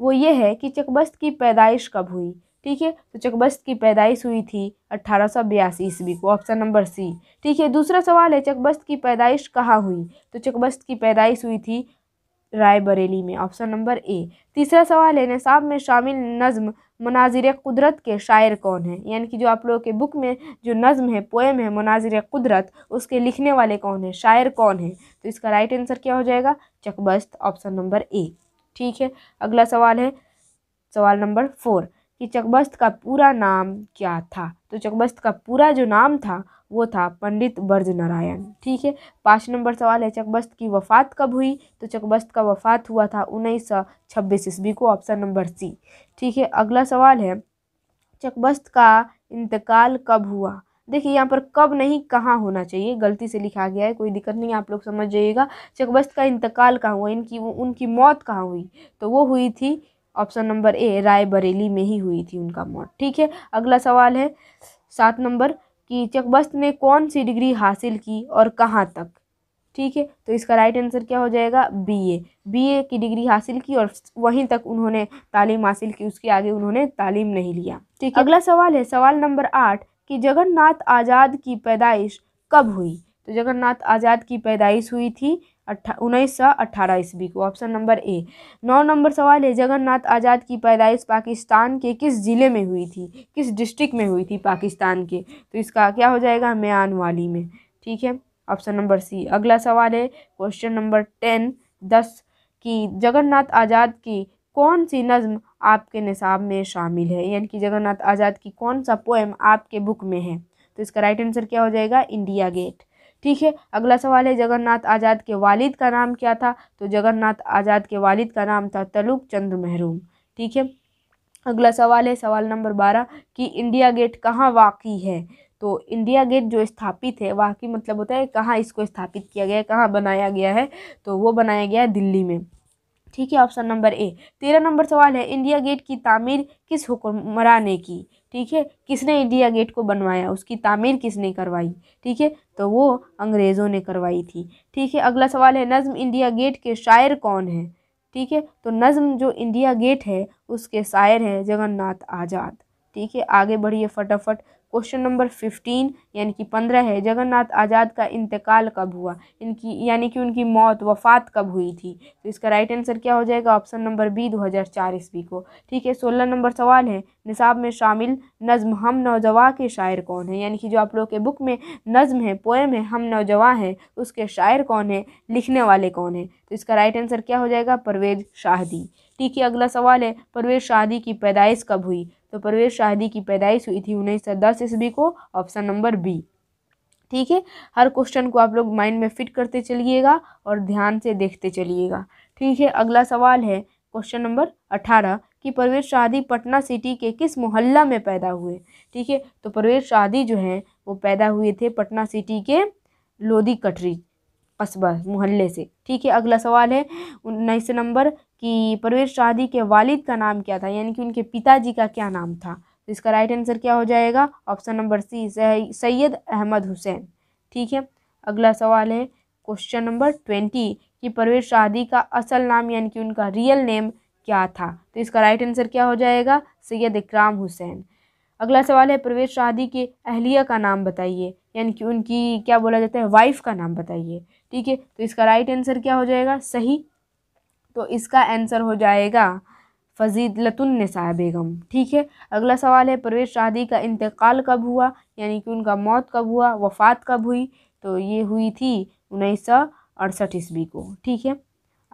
B: वो ये है कि चकबस्त की पैदाइश कब हुई ठीक है तो चकबस्त की पैदाइश हुई थी अट्ठारह सौ बयासी ईस्वी को ऑप्शन नंबर सी ठीक है दूसरा सवाल है चकबस्त की पैदाइश कहाँ हुई तो चकबस्त की पैदाइश हुई थी रायबरेली में ऑप्शन नंबर ए तीसरा सवाल है नसाब में शामिल नज़म मनाजिर कुदरत के शायर कौन है यानी कि जो आप लोगों के बुक में जो नज़म है पोएम है मनाजिर कुदरत उसके लिखने वाले कौन है शायर कौन है तो इसका राइट आंसर क्या हो जाएगा चकबस्त ऑप्शन नंबर ए ठीक है अगला सवाल है सवाल नंबर फोर कि चकबस्त का पूरा नाम क्या था तो चकबस्त का पूरा जो नाम था वो था पंडित ब्रज नारायण ठीक है पाँच नंबर सवाल है चकबस्त की वफ़ात कब हुई तो चकबस्त का वफ़ात हुआ था उन्नीस सौ छब्बीस ईस्वी को ऑप्शन नंबर सी ठीक है अगला सवाल है चकबस्त का इंतकाल कब हुआ देखिए यहाँ पर कब नहीं कहाँ होना चाहिए गलती से लिखा गया है कोई दिक्कत नहीं आप लोग समझ जाइएगा चकबस्त का इंतकाल कहाँ हुआ इनकी वो उनकी मौत कहाँ हुई तो वो हुई थी ऑप्शन नंबर ए रायबरेली में ही हुई थी उनका मौत ठीक है अगला सवाल है सात नंबर कि चकबस्त ने कौन सी डिग्री हासिल की और कहाँ तक ठीक है तो इसका राइट आंसर क्या हो जाएगा बीए बीए की डिग्री हासिल की और वहीं तक उन्होंने तालीम हासिल की उसके आगे उन्होंने तालीम नहीं लिया ठीक है अगला सवाल है सवाल नंबर आठ कि जगन्नाथ आज़ाद की पैदाइश कब हुई तो जगन्नाथ आज़ाद की पैदाइश हुई थी अट्ठा उन्नीस सौ अट्ठारह ईस्वी को ऑप्शन नंबर ए नौ नंबर सवाल है जगन्नाथ आज़ाद की पैदाइश पाकिस्तान के किस ज़िले में हुई थी किस डिस्ट्रिक्ट में हुई थी पाकिस्तान के तो इसका क्या हो जाएगा म्यान वाली में ठीक है ऑप्शन नंबर सी अगला सवाल है क्वेश्चन नंबर टेन दस की जगन्नाथ आज़ाद की कौन सी नज़म आपके निसाब में शामिल है यानी कि जगन्नाथ आज़ाद की कौन सा पोएम आपके बुक में है तो इसका राइट आंसर क्या हो जाएगा इंडिया गेट ठीक है अगला सवाल है जगन्नाथ आज़ाद के वालिद का नाम क्या था तो जगन्नाथ आज़ाद के वालिद का नाम था तलुक चंद्र महरूम ठीक है अगला सवाल है सवाल नंबर बारह कि इंडिया गेट कहाँ वाकई है तो इंडिया गेट जो स्थापित है वाकई मतलब होता है कहाँ इसको स्थापित किया गया है कहाँ बनाया गया है तो वो बनाया गया है दिल्ली में ठीक है ऑप्शन नंबर ए तेरह नंबर सवाल है इंडिया गेट की तामीर किस हुक्मरान ने की ठीक है किसने इंडिया गेट को बनवाया उसकी तामीर किसने करवाई ठीक है तो वो अंग्रेज़ों ने करवाई थी ठीक है अगला सवाल है नज़म इंडिया गेट के शायर कौन है ठीक है तो नज़म जो इंडिया गेट है उसके शायर हैं जगन्नाथ आज़ाद ठीक है आगे बढ़िए फटाफट क्वेश्चन नंबर फिफ्टीन यानी कि पंद्रह है जगन्नाथ आज़ाद का इंतकाल कब हुआ इनकी यानी कि उनकी मौत वफात कब हुई थी तो इसका राइट आंसर क्या हो जाएगा ऑप्शन नंबर बी दो हज़ार चार ईस्वी को ठीक है सोलह नंबर सवाल है निसाब में शामिल नज़म हम नौजवा के शायर कौन है यानी कि जो आप लोग के बुक में नज़म है पोएम है हम नौजवा हैं उसके शायर कौन है लिखने वाले कौन है तो इसका राइट आंसर क्या हो जाएगा परवेज शाहदी ठीक है अगला सवाल है परवेज शाहदी की पैदाइश कब हुई तो परवेज शाहदी की पैदाइश हुई थी उन्नीस सौ दस ईस्वी को ऑप्शन नंबर बी ठीक है हर क्वेश्चन को आप लोग माइंड में फिट करते चलिएगा और ध्यान से देखते चलिएगा ठीक है अगला सवाल है क्वेश्चन नंबर अठारह कि परवेज शादी पटना सिटी के किस मोहल्ला में पैदा हुए ठीक है तो परवेज शादी जो हैं वो पैदा हुए थे पटना सिटी के लोधी कटरी कस्बा मोहल्ले से ठीक है अगला सवाल है उन्नीस नंबर कि परवेज शादी के वालिद का नाम क्या था यानी कि उनके पिताजी का क्या नाम था तो इसका राइट आंसर क्या हो जाएगा option number C Syed Ahmad Hussain ठीक है अगला सवाल है क्वेश्चन नंबर ट्वेंटी कि परवेज शादी का असल नाम यानी कि उनका रियल नेम क्या था तो इसका राइट आंसर क्या हो जाएगा सैयद इकराम हुसैन अगला सवाल है परवेज शादी के अहलिया का नाम बताइए यानी कि उनकी क्या बोला जाता है वाइफ का नाम बताइए ठीक है तो इसका राइट आंसर क्या हो जाएगा सही तो इसका आंसर हो जाएगा लतुलनसा बेगम ठीक है अगला सवाल है परवेज शादी का इंतकाल कब हुआ यानी कि उनका मौत कब हुआ वफात कब हुई तो ये हुई थी उन्नीस सौ अड़सठ ईस्वी को ठीक है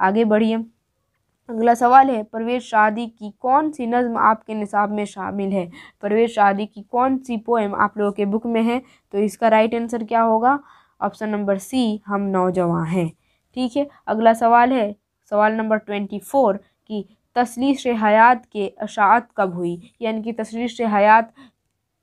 B: आगे बढ़िए अगला सवाल है परवेज शादी की कौन सी नज़म आपके निसाब में शामिल है परवेज शादी की कौन सी पोएम आप लोगों के बुक में है तो इसका राइट आंसर क्या होगा ऑप्शन नंबर सी हम नौजवान हैं ठीक है अगला सवाल है सवाल नंबर ट्वेंटी फोर कि तसलीस हयात के अशात कब हुई यानी कि तसलीस हयात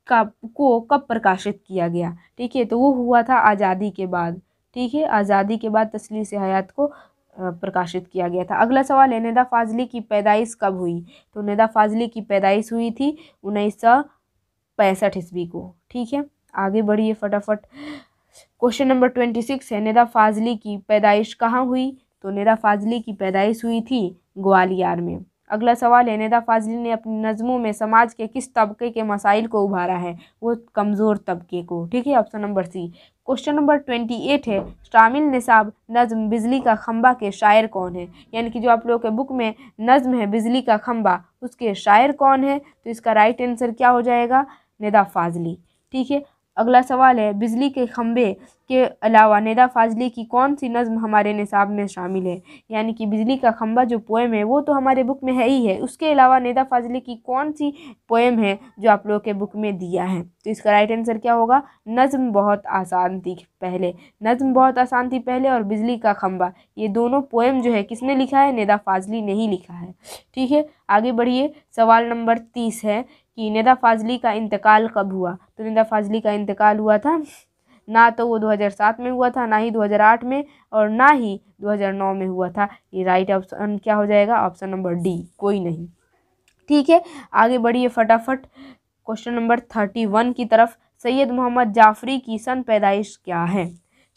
B: का को कब प्रकाशित किया गया ठीक है तो वो हुआ था आज़ादी के बाद ठीक है आज़ादी के बाद तसलीस हयात को प्रकाशित किया गया था अगला सवाल है निदा फाजली की पैदाइश कब हुई तो नदा फाजली की पैदाइश हुई थी उन्नीस सौ पैंसठ ईस्वी को ठीक है आगे बढ़िए फटाफट क्वेश्चन नंबर ट्वेंटी सिक्स है निदा फाजली की पैदाइश कहाँ हुई तो नेदा फाजली की पैदाइश हुई थी ग्वालियर में अगला सवाल है नेदा फाजली ने अपनी नज़मों में समाज के किस तबके के मसाइल को उभारा है वो कमज़ोर तबके को ठीक है option number C question number twenty eight है शामिल निसाब नज़म बिजली का खम्बा के शायर कौन है यानी कि जो आप लोगों के बुक में नज़म है बिजली का खम्बा उसके शायर कौन है तो इसका राइट आंसर क्या हो जाएगा निदा फाजली ठीक है अगला सवाल है बिजली के खम्भे के अलावा नेदा फाजली की कौन सी नज़म हमारे निसाब में शामिल है यानी कि बिजली का खम्भा जो पोएम है वो तो हमारे बुक में है ही है उसके अलावा नेदा फाजली की कौन सी पोएम है जो आप लोगों के बुक में दिया है तो इसका राइट आंसर क्या होगा नज़म बहुत आसान थी पहले नज़म बहुत आसान थी पहले और बिजली का खम्बा ये दोनों पोएम जो है किसने लिखा है नेदा फाजली ने ही लिखा है ठीक है आगे बढ़िए सवाल नंबर तीस है कि निदा फाजली का इंतकाल कब हुआ तो निदा फाजली का इंतकाल हुआ था ना तो वो 2007 में हुआ था ना ही 2008 में और ना ही 2009 में हुआ था ये राइट ऑप्शन क्या हो जाएगा ऑप्शन नंबर डी कोई नहीं ठीक है आगे बढ़िए फटाफट क्वेश्चन नंबर थर्टी वन की तरफ सैयद मोहम्मद जाफरी की सन पैदाइश क्या है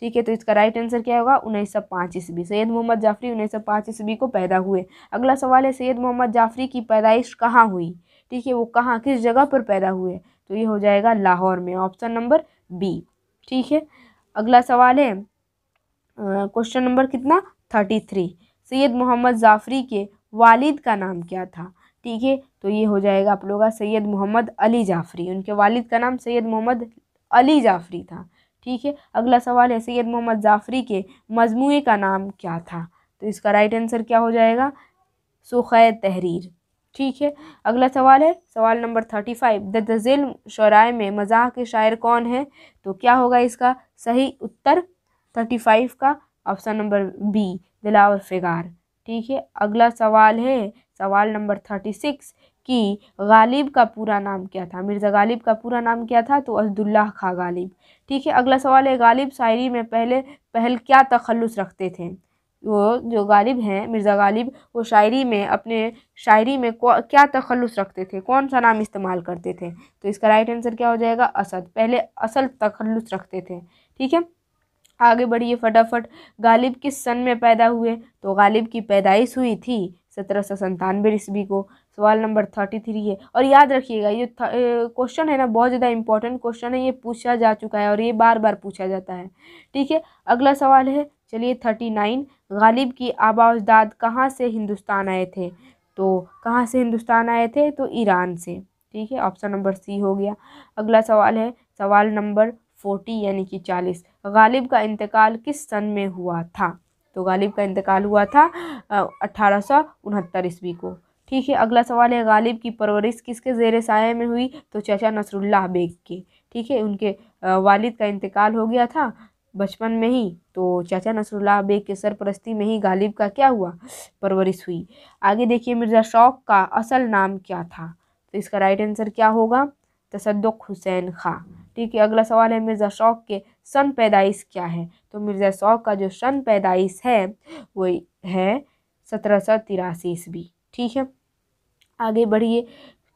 B: ठीक है तो इसका राइट आंसर क्या होगा उन्नीस सौ पाँच ईस्वी सैयद मोहम्मद जाफरी उन्नीस सौ पाँच ईस्वी को पैदा हुए अगला सवाल है सैयद मोहम्मद जाफरी की पैदाइश कहाँ हुई ठीक है वो कहाँ किस जगह पर पैदा हुए तो ये हो जाएगा लाहौर में ऑप्शन नंबर बी ठीक है अगला सवाल है क्वेश्चन नंबर कितना थर्टी थ्री सैयद मोहम्मद जाफरी के वालिद का नाम क्या था ठीक है तो ये हो जाएगा आप लोग का सैयद मोहम्मद अली जाफरी उनके वालिद का नाम सैयद मोहम्मद अली जाफरी था ठीक है अगला सवाल है सैयद मोहम्मद जाफरी के मजमू का नाम क्या था तो इसका राइट आंसर क्या हो जाएगा सुखै तहरीर ठीक है अगला सवाल है सवाल नंबर थर्टी फाइव द दजिल शराय में मज़ाह के शायर कौन है तो क्या होगा इसका सही उत्तर थर्टी फाइव का option number B Dilawar Figar ठीक है अगला सवाल है सवाल नंबर थर्टी सिक्स कि गालिब का पूरा नाम क्या था मिर्ज़ा गालिब का पूरा नाम क्या था तो अजदुल्ला ख़ा गालिब ठीक है अगला सवाल है गालिब शायरी में पहले पहल क्या तखलस रखते थे वो जो गालिब हैं मिर्ज़ा गालिब वो शायरी में अपने शायरी में क्या तखलस रखते थे कौन सा नाम इस्तेमाल करते थे तो इसका राइट आंसर क्या हो जाएगा असद पहले असल तखलस रखते थे ठीक है आगे बढ़िए फटाफट गालिब किस सन में पैदा हुए तो गालिब की पैदाइश हुई थी सत्रह सौ संतानवे ईस्वी को सवाल नंबर थर्टी थ्री है और याद रखिएगा ये क्वेश्चन है ना बहुत ज़्यादा इंपॉर्टेंट क्वेश्चन है ये पूछा जा चुका है और ये बार बार पूछा जाता है ठीक है अगला सवाल है चलिए थर्टी नाइन गालिब की आबा अजदाद कहाँ से हिंदुस्तान आए थे तो कहाँ से हिंदुस्तान आए थे तो ईरान से ठीक है ऑप्शन नंबर सी हो गया अगला सवाल है सवाल नंबर फोर्टी यानी कि चालीस गालिब का इंतकाल किस सन में हुआ था तो गालिब का इंतकाल हुआ था अट्ठारह सौ उनहत्तर ईस्वी को ठीक है अगला सवाल है गालिब की परवरिश किसके जेर साय में हुई तो चाचा नसरुल्ला बेग के ठीक है उनके वालिद का इंतकाल हो गया था बचपन में ही तो चाचा नसरुल्लाह बेग के सरपरस्ती में ही गालिब का क्या हुआ परवरिश हुई आगे देखिए मिर्ज़ा शौक का असल नाम क्या था तो इसका राइट आंसर क्या होगा तसद्दुक हुसैन खां ठीक है अगला सवाल है मिर्ज़ा शौक के सन पैदाइश क्या है तो मिर्ज़ा शौक का जो सन पैदाइश है वो है सत्रह सौ तिरासी ईस्वी ठीक है आगे बढ़िए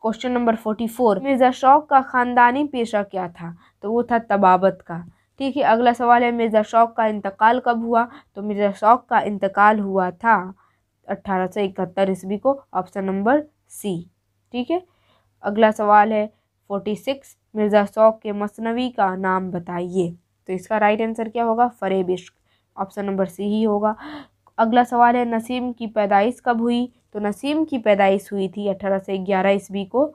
B: question number forty four Mirza Shauq का ख़ानदानी पेशा क्या था तो वो था तबाबत का ठीक है अगला सवाल है मिर्ज़ा शौक का इंतकाल कब हुआ तो मिर्ज़ा शौक का इंतकाल हुआ था अट्ठारह सौ इकहत्तर ईस्वी को ऑप्शन नंबर सी ठीक है अगला सवाल है फोर्टी सिक्स मिर्ज़ा शौक के मसनवी का नाम बताइए तो इसका राइट आंसर क्या होगा फरेब इश्क ऑप्शन नंबर सी ही होगा अगला सवाल है नसीम की पैदाइश कब हुई तो नसीम की पैदाइश हुई थी अठारह सौ ग्यारह ईस्वी को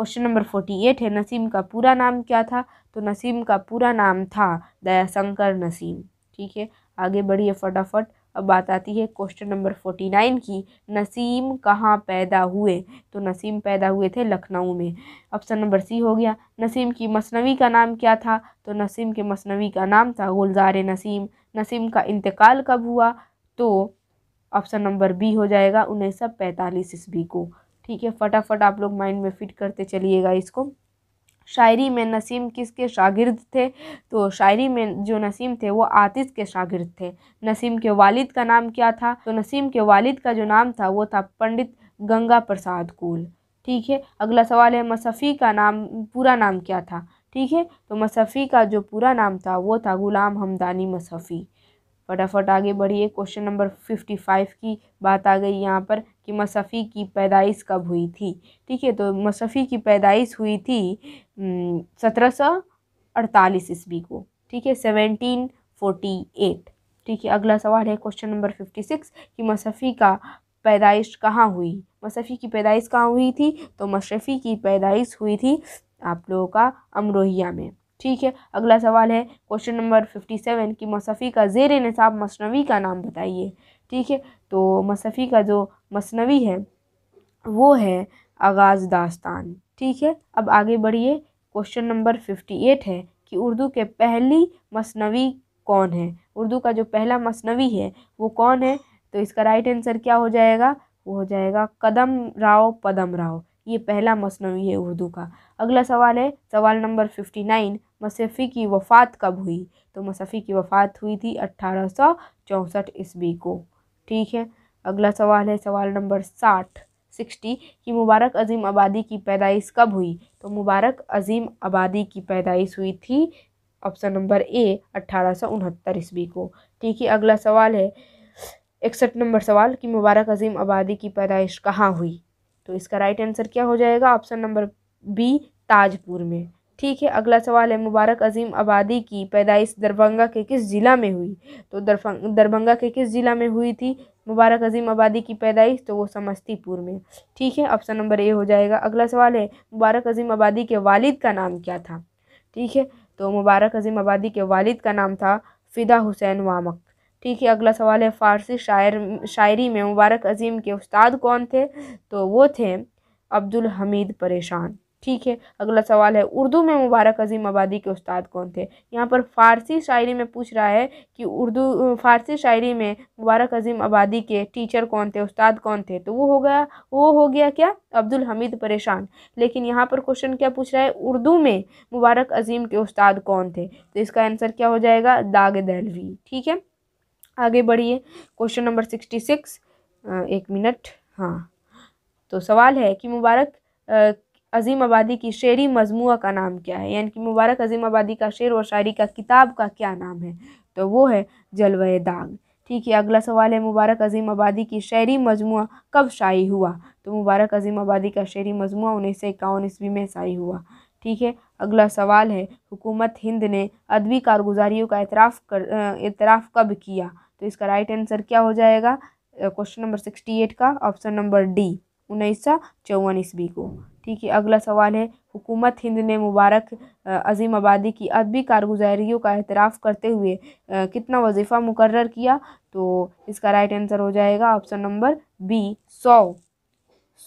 B: क्वेश्चन नंबर फोर्टी एट है नसीम का पूरा नाम क्या था तो नसीम का पूरा नाम था दयाशंकर नसीम ठीक है आगे बढ़िए फटाफट अब बात आती है क्वेश्चन नंबर फोर्टी नाइन की नसीम कहाँ पैदा हुए तो नसीम पैदा हुए थे लखनऊ में ऑप्शन नंबर सी हो गया नसीम की मसनवी का नाम क्या था तो नसीम के मसनवी का नाम था गुलजार नसीम नसीम का इंतकाल कब हुआ तो ऑप्शन नंबर बी हो जाएगा उन्नीस सौ पैंतालीस ईस्वी को ठीक है फटाफट आप लोग माइंड में फिट करते चलिएगा इसको शायरी में नसीम किसके शागिर्द थे तो शायरी में जो नसीम थे वो आतिश के शागिर्द थे नसीम के वालिद का नाम क्या था तो नसीम के वालिद का जो नाम था वो था पंडित गंगा प्रसाद कुल ठीक है अगला सवाल है मसफ़ी का नाम पूरा नाम क्या था ठीक है तो मसफ़ी का जो पूरा नाम था वो था गुलाम हमदानी मसफ़ी फटाफट आगे बढ़िए क्वेश्चन नंबर फिफ्टी फाइव की बात आ गई यहाँ पर कि मसफ़ी की पैदाइश कब हुई थी ठीक है तो मसफ़ी की पैदाइश हुई थी सत्रह सौ अड़तालीस ईस्वी को ठीक है सेवनटीन फोर्टी एट ठीक है अगला सवाल है क्वेश्चन नंबर फिफ्टी सिक्स कि मसफ़ी का पैदाइश कहाँ हुई मसफी की पैदाइश कहाँ हुई थी तो मशफ़ी की पैदाइश हुई थी आप लोगों का अमरोहिया में ठीक है अगला सवाल है क्वेश्चन नंबर फिफ्टी सेवन कि मसफ़ी का जेर नसाब मसनवी का नाम बताइए ठीक है तो मसफ़ी का जो मसनवी है वो है आगाज़ दास्तान ठीक है अब आगे बढ़िए क्वेश्चन नंबर फिफ्टी एट है कि उर्दू के पहली मसनवी कौन है उर्दू का जो पहला मसनवी है वो कौन है तो इसका राइट आंसर क्या हो जाएगा वो हो जाएगा कदम राव पदम राव ये पहला मसनवी है उर्दू का अगला सवाल है सवाल नंबर फिफ्टी नाइन मसफ़ी की वफ़ात कब हुई तो मसफ़ी की वफ़ात हुई थी अट्ठारह सौ चौंसठ ईस्वी को ठीक है अगला सवाल है सवाल नंबर साठ सिक्सटी कि मुबारक अजीम आबादी की पैदाइश कब हुई तो मुबारक अजीम आबादी की पैदाइश हुई थी ऑप्शन नंबर ए अट्ठारह सौ उनहत्तर ईस्वी को ठीक है अगला सवाल है इकसठ नंबर सवाल कि मुबारक अजीम आबादी की पैदाइश कहाँ हुई तो इसका राइट आंसर क्या हो जाएगा ऑप्शन नंबर बी ताजपुर में ठीक है अगला सवाल है मुबारक अजीम आबादी की पैदाइश दरभंगा के किस ज़िला में हुई तो दरभंगा के किस ज़िला में हुई थी मुबारक अजीम आबादी की पैदाइश तो वो समस्तीपुर में ठीक है ऑप्शन नंबर ए हो जाएगा अगला सवाल है मुबारक अजीम आबादी के वालिद का नाम क्या था ठीक है तो मुबारक अजीम आबादी के वालिद का नाम था फ़िदा हुसैन वामक ठीक है अगला सवाल है फ़ारसी शायर शायरी में मुबारक अजीम के उस्ताद कौन थे तो वो थे अब्दुल हमीद परेशान ठीक है अगला सवाल है उर्दू में मुबारक अजीम आबादी के उस्ताद कौन थे यहाँ पर फ़ारसी शायरी में पूछ रहा है कि उर्दू फ़ारसी शायरी में मुबारक अजीम आबादी के टीचर कौन थे उस्ताद कौन थे तो वो हो गया वो हो गया क्या अब्दुल हमीद परेशान लेकिन यहाँ पर क्वेश्चन क्या पूछ रहा है उर्दू में मुबारक अजीम के उस्ताद कौन थे तो इसका आंसर क्या हो जाएगा दाग दहलवी ठीक है आगे बढ़िए क्वेश्चन नंबर सिक्सटी सिक्स एक मिनट हाँ तो सवाल है कि मुबारक अजीम आबादी की शेरी मजमू का नाम क्या है यानी कि मुबारक अजीम आबादी का शेर व शायरी का किताब का क्या नाम है तो वो है जलवे दाग ठीक है अगला सवाल है मुबारक अजीम आबादी की शेरी मजमू कब शाई हुआ तो मुबारक अजीम आबादी का शेरी मजमू उन्नीस सौ इक्यावन ईस्वी में शाई हुआ ठीक है अगला सवाल है हुकूमत हिंद ने अदबी कारगुजारियों का एतराफ़ कर एतराफ़ कब किया तो इसका राइट आंसर क्या हो जाएगा क्वेश्चन नंबर सिक्सटी एट का ऑप्शन नंबर डी उन्नीस सौ चौवन ईस्वी को ठीक है अगला सवाल है हुकूमत हिंद ने मुबारक अजीम आबादी की अदबी कारगुजारियों का एतराफ़ करते हुए कितना वजीफ़ा मुकर किया तो इसका राइट आंसर हो जाएगा ऑप्शन नंबर बी सौ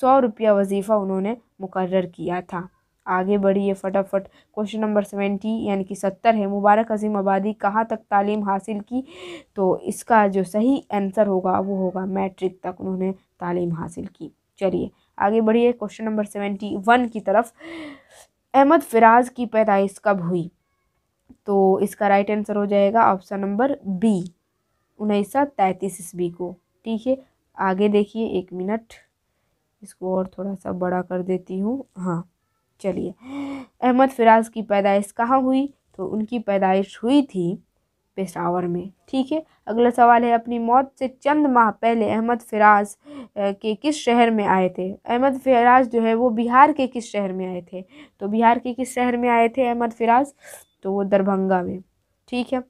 B: सौ रुपया वजीफ़ा उन्होंने मुकर किया था आगे बढ़िए फटाफट क्वेश्चन नंबर सेवेंटी यानी कि सत्तर है मुबारक अजीम आबादी कहाँ तक तालीम हासिल की तो इसका जो सही आंसर होगा वो होगा मैट्रिक तक उन्होंने तालीम हासिल की चलिए आगे बढ़िए क्वेश्चन नंबर सेवेंटी वन की तरफ अहमद फिराज की पैदाइश कब हुई तो इसका राइट आंसर हो जाएगा ऑप्शन नंबर बी उन्नीस सौ तैंतीस ईस्वी को ठीक है आगे देखिए एक मिनट इसको और थोड़ा सा बड़ा कर देती हूँ हाँ चलिए अहमद फिराज की पैदाइश कहाँ हुई तो उनकी पैदाइश हुई थी पेशावर में ठीक है अगला सवाल है अपनी मौत से चंद माह पहले अहमद फ़िराज के किस शहर में आए थे अहमद फ़िराज जो है वो बिहार के किस शहर में आए थे तो बिहार के किस शहर में आए थे अहमद फ़िराज तो वो दरभंगा में ठीक है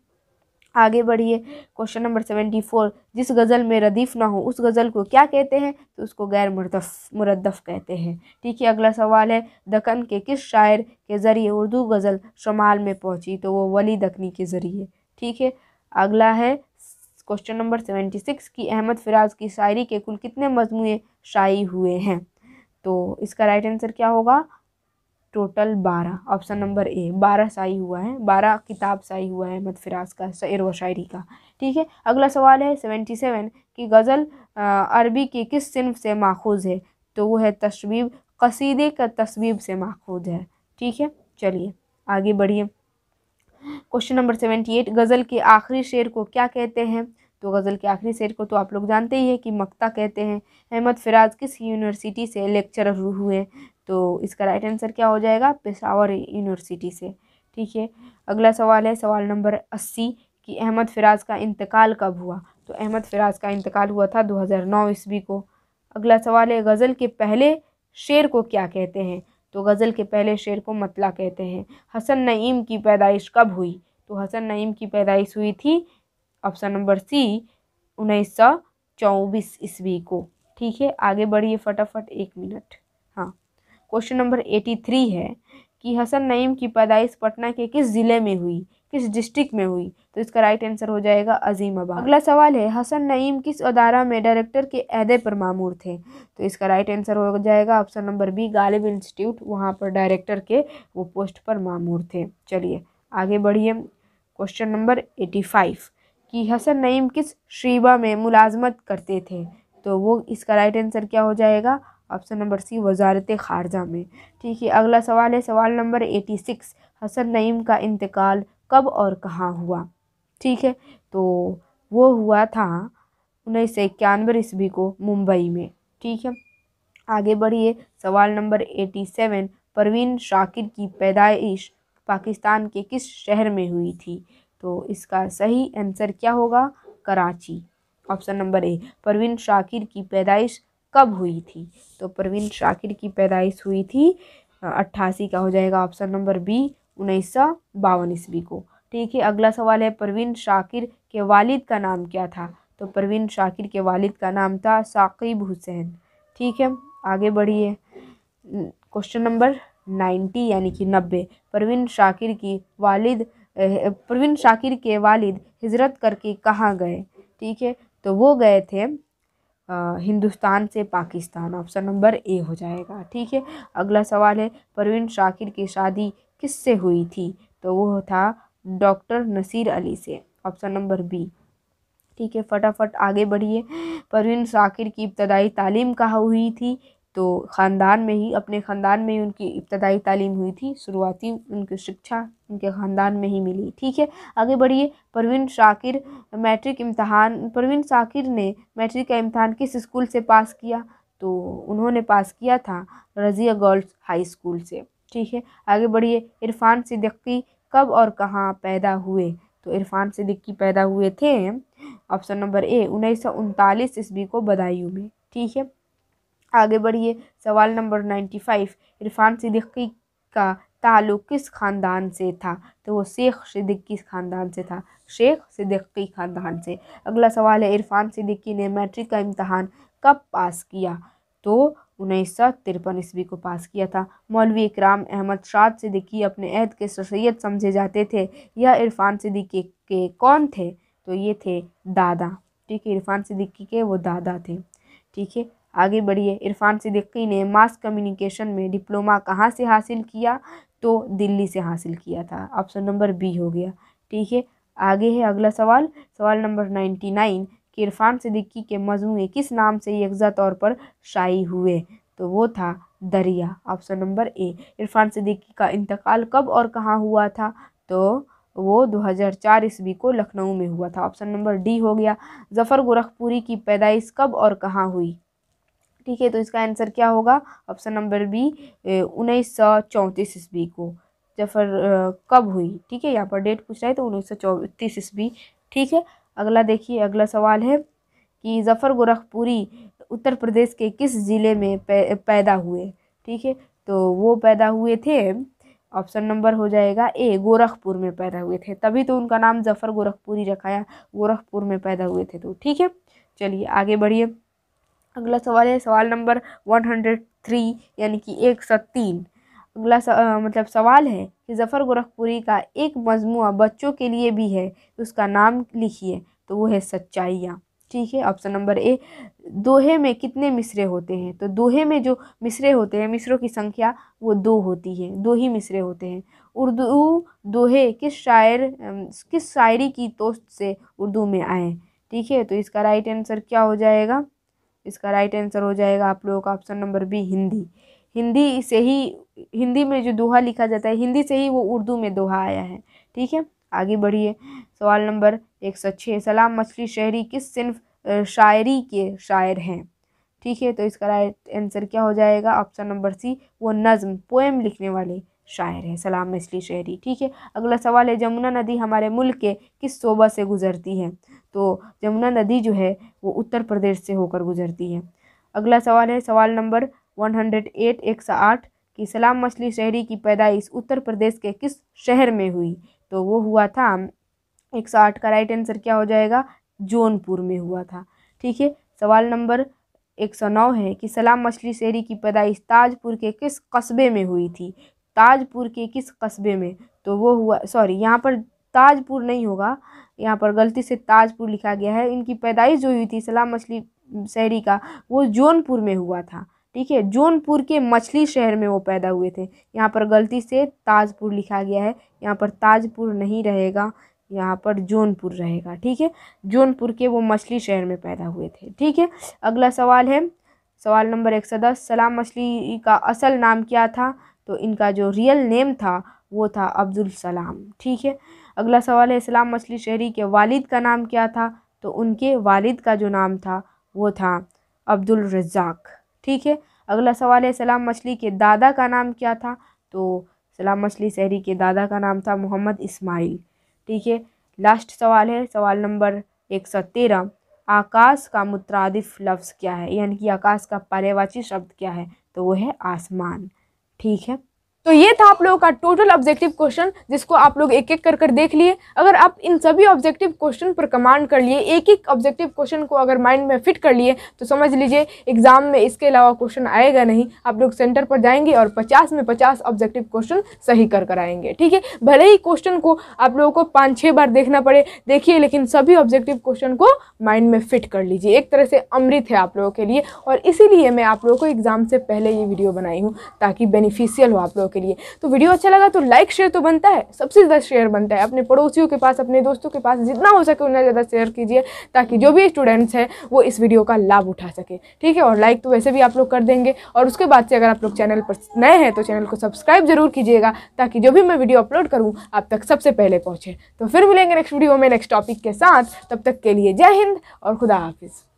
B: आगे बढ़िए क्वेश्चन नंबर सेवेंटी फोर जिस गज़ल में रदीफ़ ना हो उस गज़ल को क्या कहते हैं तो उसको गैर मुरदफ मुरदफ कहते हैं ठीक है अगला सवाल है दखन के किस शायर के ज़रिए उर्दू गज़ल शुमाल में पहुंची तो वो वली दखनी के ज़रिए ठीक है अगला है क्वेश्चन नंबर सेवेंटी सिक्स कि अहमद फिराज की शायरी के कुल कितने मजमू शायी हुए हैं तो इसका राइट आंसर क्या होगा टोटल बारह ऑप्शन नंबर ए बारह शाही हुआ है बारह किताब शाही हुआ है अहमद फिराज का शेर व शायरी का ठीक है अगला सवाल है सेवेंटी सेवन कि गज़ल अरबी की किस सिंफ़ से माखूज है तो वो है तस्वीब कसीदे का तस्वीब से माखूज है ठीक है चलिए आगे बढ़िए क्वेश्चन नंबर सेवेंटी एट गज़ल के आखिरी शेर को क्या कहते हैं तो गज़ल के आखिरी शेर को तो आप लोग जानते ही हैं कि मक्ता कहते हैं अहमद फ़िराज़ किस यूनिवर्सिटी से लेक्चरर हुए तो इसका राइट आंसर क्या हो जाएगा पेशावर यूनिवर्सिटी से ठीक है अगला सवाल है सवाल नंबर अस्सी कि अहमद फ़िराज़ का इंतकाल कब हुआ तो अहमद फ़िराज़ का इंतकाल हुआ था नौ ईस्वी को अगला सवाल है गज़ल के पहले शेर को क्या कहते हैं तो गज़ल के पहले शेर को मतला कहते हैं हसन नईम की पैदाइश कब हुई तो हसन नईम की पैदाइश हुई थी ऑप्शन नंबर सी उन्नीस सौ चौबीस ईस्वी को ठीक है आगे बढ़िए फटाफट एक मिनट हाँ क्वेश्चन नंबर एटी थ्री है कि हसन नईम की पैदाइश पटना के किस ज़िले में हुई किस डिस्ट्रिक्ट में हुई तो इसका राइट आंसर हो जाएगा अजीमाबाद अगला सवाल है हसन नईम किस अदारा में डायरेक्टर के अहदे पर मामूर थे तो इसका राइट आंसर हो जाएगा option number B Ghalib institute वहाँ पर डायरेक्टर के वो पोस्ट पर मामूर थे चलिए आगे बढ़िए क्वेश्चन नंबर एटी फाइव कि हसन नईम किस शीबा में मुलाजमत करते थे तो वो इसका राइट आंसर क्या हो जाएगा ऑप्शन नंबर सी वजारत खारजा में ठीक है अगला सवाल है सवाल number eighty six Hasan Naeem का इंतकाल कब और कहाँ हुआ ठीक है तो वो हुआ था उन्नीस सौ इक्यानवे ईस्वी को मुंबई में ठीक है आगे बढ़िए सवाल number eighty seven Parveen Shakir की पैदाइश पाकिस्तान के किस शहर में हुई थी तो इसका सही आंसर क्या होगा Karachi option number A Parveen Shakir की पैदाइश कब हुई थी तो परवीन शाकिर की पैदाइश हुई थी अट्ठासी का हो जाएगा ऑप्शन नंबर बी उन्नीस सौ बावन ईस्वी को ठीक है अगला सवाल है परवीन शाकिर के वालिद का नाम क्या था तो परवीन शाकिर के वालिद का नाम था साकिब हुसैन ठीक है आगे बढ़िए क्वेश्चन नंबर नाइन्टी यानी कि नब्बे परवीन शाकिर की वालिद परवीन शाकिर के वालिद हिजरत करके कहाँ गए ठीक है तो वो गए थे आ, हिंदुस्तान से पाकिस्तान ऑप्शन नंबर ए हो जाएगा ठीक है अगला सवाल है परवीन शाकिर की शादी किससे हुई थी तो वो था डॉक्टर नसीर अली से ऑप्शन नंबर बी ठीक है फटाफट आगे बढ़िए परवीन शाकिर की इब्तदाई तालीम कहाँ हुई थी तो ख़ानदान में ही अपने ख़ानदान में ही उनकी इब्तदाई तालीम हुई थी शुरुआती उनकी शिक्षा उनके ख़ानदान में ही मिली ठीक है आगे बढ़िए परवीन शाकिर मैट्रिक इम्तहान परवीन शाकिर ने मैट्रिक का इम्तहान किस स्कूल से पास किया तो उन्होंने पास किया था रज़िया गर्ल्स हाई स्कूल से ठीक है आगे बढ़िए इरफान सिद्दीकी कब और कहाँ पैदा हुए तो इरफान सिद्दीकी पैदा हुए थे ऑप्शन नंबर ए उन्नीस सौ उनतालीस ईस्वी को बदायूं में ठीक है आगे बढ़िए सवाल number ninety five Irfan Siddiqui का ताल्लुक किस ख़ानदान से था तो वो शेख सिद्दीकी ख़ानदान से था शेख सिद्दीकी ख़ानदान से अगला सवाल है इरफान सिद्दीकी ने मैट्रिक का इम्तहान कब पास किया तो उन्नीस सौ तिरपन ईस्वी को पास किया था मौलवी इकराम अहमद शाद सिद्दीकी अपने अहद के सैद समझे जाते थे यह इरफान सिद्दीकी के कौन थे तो ये थे दादा ठीक है इरफान सिद्दीकी के वो दादा थे ठीक है आगे बढ़िए इरफान सिद्दीकी ने मास कम्युनिकेशन में डिप्लोमा कहाँ से हासिल किया तो दिल्ली से हासिल किया था ऑप्शन नंबर बी हो गया ठीक है आगे है अगला सवाल सवाल नंबर नाइन्टी नाइन कि इरफान सिद्दीकी के मजमू किस नाम से यकजा तौर पर शाई हुए तो वो था दरिया option number A Irfan Siddiqui का इंतकाल कब और कहाँ हुआ था तो वो 2004 ईस्वी को लखनऊ में हुआ था ऑप्शन नंबर डी हो गया जफ़र गोरखपुरी की पैदाइश कब और कहाँ हुई ठीक है तो इसका आंसर क्या होगा ऑप्शन नंबर बी उन्नीस सौ चौंतीस ईस्वी को जफर कब हुई ठीक है यहाँ पर डेट पूछ रहा है तो उन्नीस सौ चौंतीस ईस्वी ठीक है अगला देखिए अगला सवाल है कि जफ़र गोरखपुरी उत्तर प्रदेश के किस ज़िले में पैदा हुए ठीक है तो वो पैदा हुए थे ऑप्शन नंबर हो जाएगा ए गोरखपुर में पैदा हुए थे तभी तो उनका नाम जफ़र गोरखपुरी रखाया गोरखपुर में पैदा हुए थे तो ठीक है चलिए आगे बढ़िए अगला सवाल है सवाल नंबर वन हंड्रेड थ्री यानी कि एक सौ तीन अगला स, आ, मतलब सवाल है कि ज़फ़र गोरखपुरी का एक मजमू बच्चों के लिए भी है उसका नाम लिखिए तो वो है सच्चाइयाँ ठीक है ऑप्शन नंबर ए दोहे में कितने मिसरे होते हैं तो दोहे में जो मिसरे होते हैं मिसरों की संख्या वो दो होती है दो ही मिसरे होते हैं उर्दू दोहे किस शायर किस शायरी की तोस्त से उर्दू में आए ठीक है तो इसका राइट आंसर क्या हो जाएगा इसका राइट आंसर हो जाएगा आप लोगों का option number B Hindi Hindi से ही हिंदी में जो दोहा लिखा जाता है हिंदी से ही वो उर्दू में दोहा आया है ठीक है आगे बढ़िए सवाल नंबर एक सौ छः सलाम मछली शहरी किस सिर्फ शायरी के शायर हैं ठीक है तो इसका राइट आंसर क्या हो जाएगा ऑप्शन नंबर सी वो नज़म पोएम लिखने वाले शायर हैं सलाम मछली शहरी ठीक है अगला सवाल है जमुना नदी हमारे मुल्क के किस शोबा से गुजरती है तो जमुना नदी जो है वो उत्तर प्रदेश से होकर गुजरती है अगला सवाल है सवाल नंबर 108 108 कि सलाम मछली शहरी की पैदाइश उत्तर प्रदेश के किस शहर में हुई तो वो हुआ था एक सौ आठ का राइट आंसर क्या हो जाएगा जौनपुर में हुआ था ठीक है सवाल नंबर एक सौ नौ है कि सलाम मछली शहरी की पैदाइश ताजपुर के किस कस्बे में हुई थी ताजपुर के किस कस्बे में तो वो हुआ सॉरी यहाँ पर ताजपुर नहीं होगा यहाँ पर गलती से ताजपुर लिखा गया है इनकी पैदाइश जो हुई थी सलाम मछली शहरी का वो जौनपुर में हुआ था ठीक है जौनपुर के मछली शहर में वो पैदा हुए थे यहाँ पर गलती से ताजपुर लिखा गया है यहाँ पर ताजपुर नहीं रहेगा यहाँ पर जौनपुर रहेगा ठीक है जौनपुर के वो मछली शहर में पैदा हुए थे ठीक है अगला सवाल है सवाल नंबर एक सौ दस सलाम मछली का असल नाम क्या था तो इनका जो रियल नेम था वो था अब्दुल सलाम ठीक है अगला सवाल है सलाम मछली शहरी के वालिद का नाम क्या था तो उनके वालिद का जो नाम था वो था अब्दुल रज़ाक ठीक है अगला सवाल है सलाम मछली के दादा का नाम क्या था तो सलाम मछली शहरी के दादा का नाम था मोहम्मद इस्माइल ठीक है लास्ट सवाल है सवाल नंबर एक सौ तेरह आकाश का मुतरदिफ लफ्ज़ क्या है यानी कि आकाश का पर्यवाची शब्द क्या है तो वो है आसमान ठीक है
A: तो ये था आप लोगों का टोटल ऑब्जेक्टिव क्वेश्चन जिसको आप लोग एक एक कर कर देख लिए अगर आप इन सभी ऑब्जेक्टिव क्वेश्चन पर कमांड कर लिए एक एक ऑब्जेक्टिव क्वेश्चन को अगर माइंड में फिट कर लिए तो समझ लीजिए एग्जाम में इसके अलावा क्वेश्चन आएगा नहीं आप लोग सेंटर पर जाएंगे और पचास में पचास ऑब्जेक्टिव क्वेश्चन सही कर कर आएंगे ठीक है भले ही क्वेश्चन को आप लोगों को पाँच छः बार देखना पड़े देखिए लेकिन सभी ऑब्जेक्टिव क्वेश्चन को माइंड में फिट कर लीजिए एक तरह से अमृत है आप लोगों के लिए और इसीलिए मैं आप लोगों को एग्ज़ाम से पहले ये वीडियो बनाई हूँ ताकि बेनिफिशियल हो आप लोगों के लिए तो वीडियो अच्छा लगा तो लाइक शेयर तो बनता है सबसे ज़्यादा शेयर बनता है अपने पड़ोसियों के पास अपने दोस्तों के पास जितना हो सके उतना ज़्यादा शेयर कीजिए ताकि जो भी स्टूडेंट्स हैं वो इस वीडियो का लाभ उठा सके ठीक है और लाइक तो वैसे भी आप लोग कर देंगे और उसके बाद से अगर आप लोग चैनल पर नए हैं तो चैनल को सब्सक्राइब जरूर कीजिएगा ताकि जो भी मैं वीडियो अपलोड करूँ आप तक सबसे पहले पहुँचे तो फिर मिलेंगे नेक्स्ट वीडियो में नेक्स्ट टॉपिक के साथ तब तक के लिए जय हिंद और खुदा हाफिज़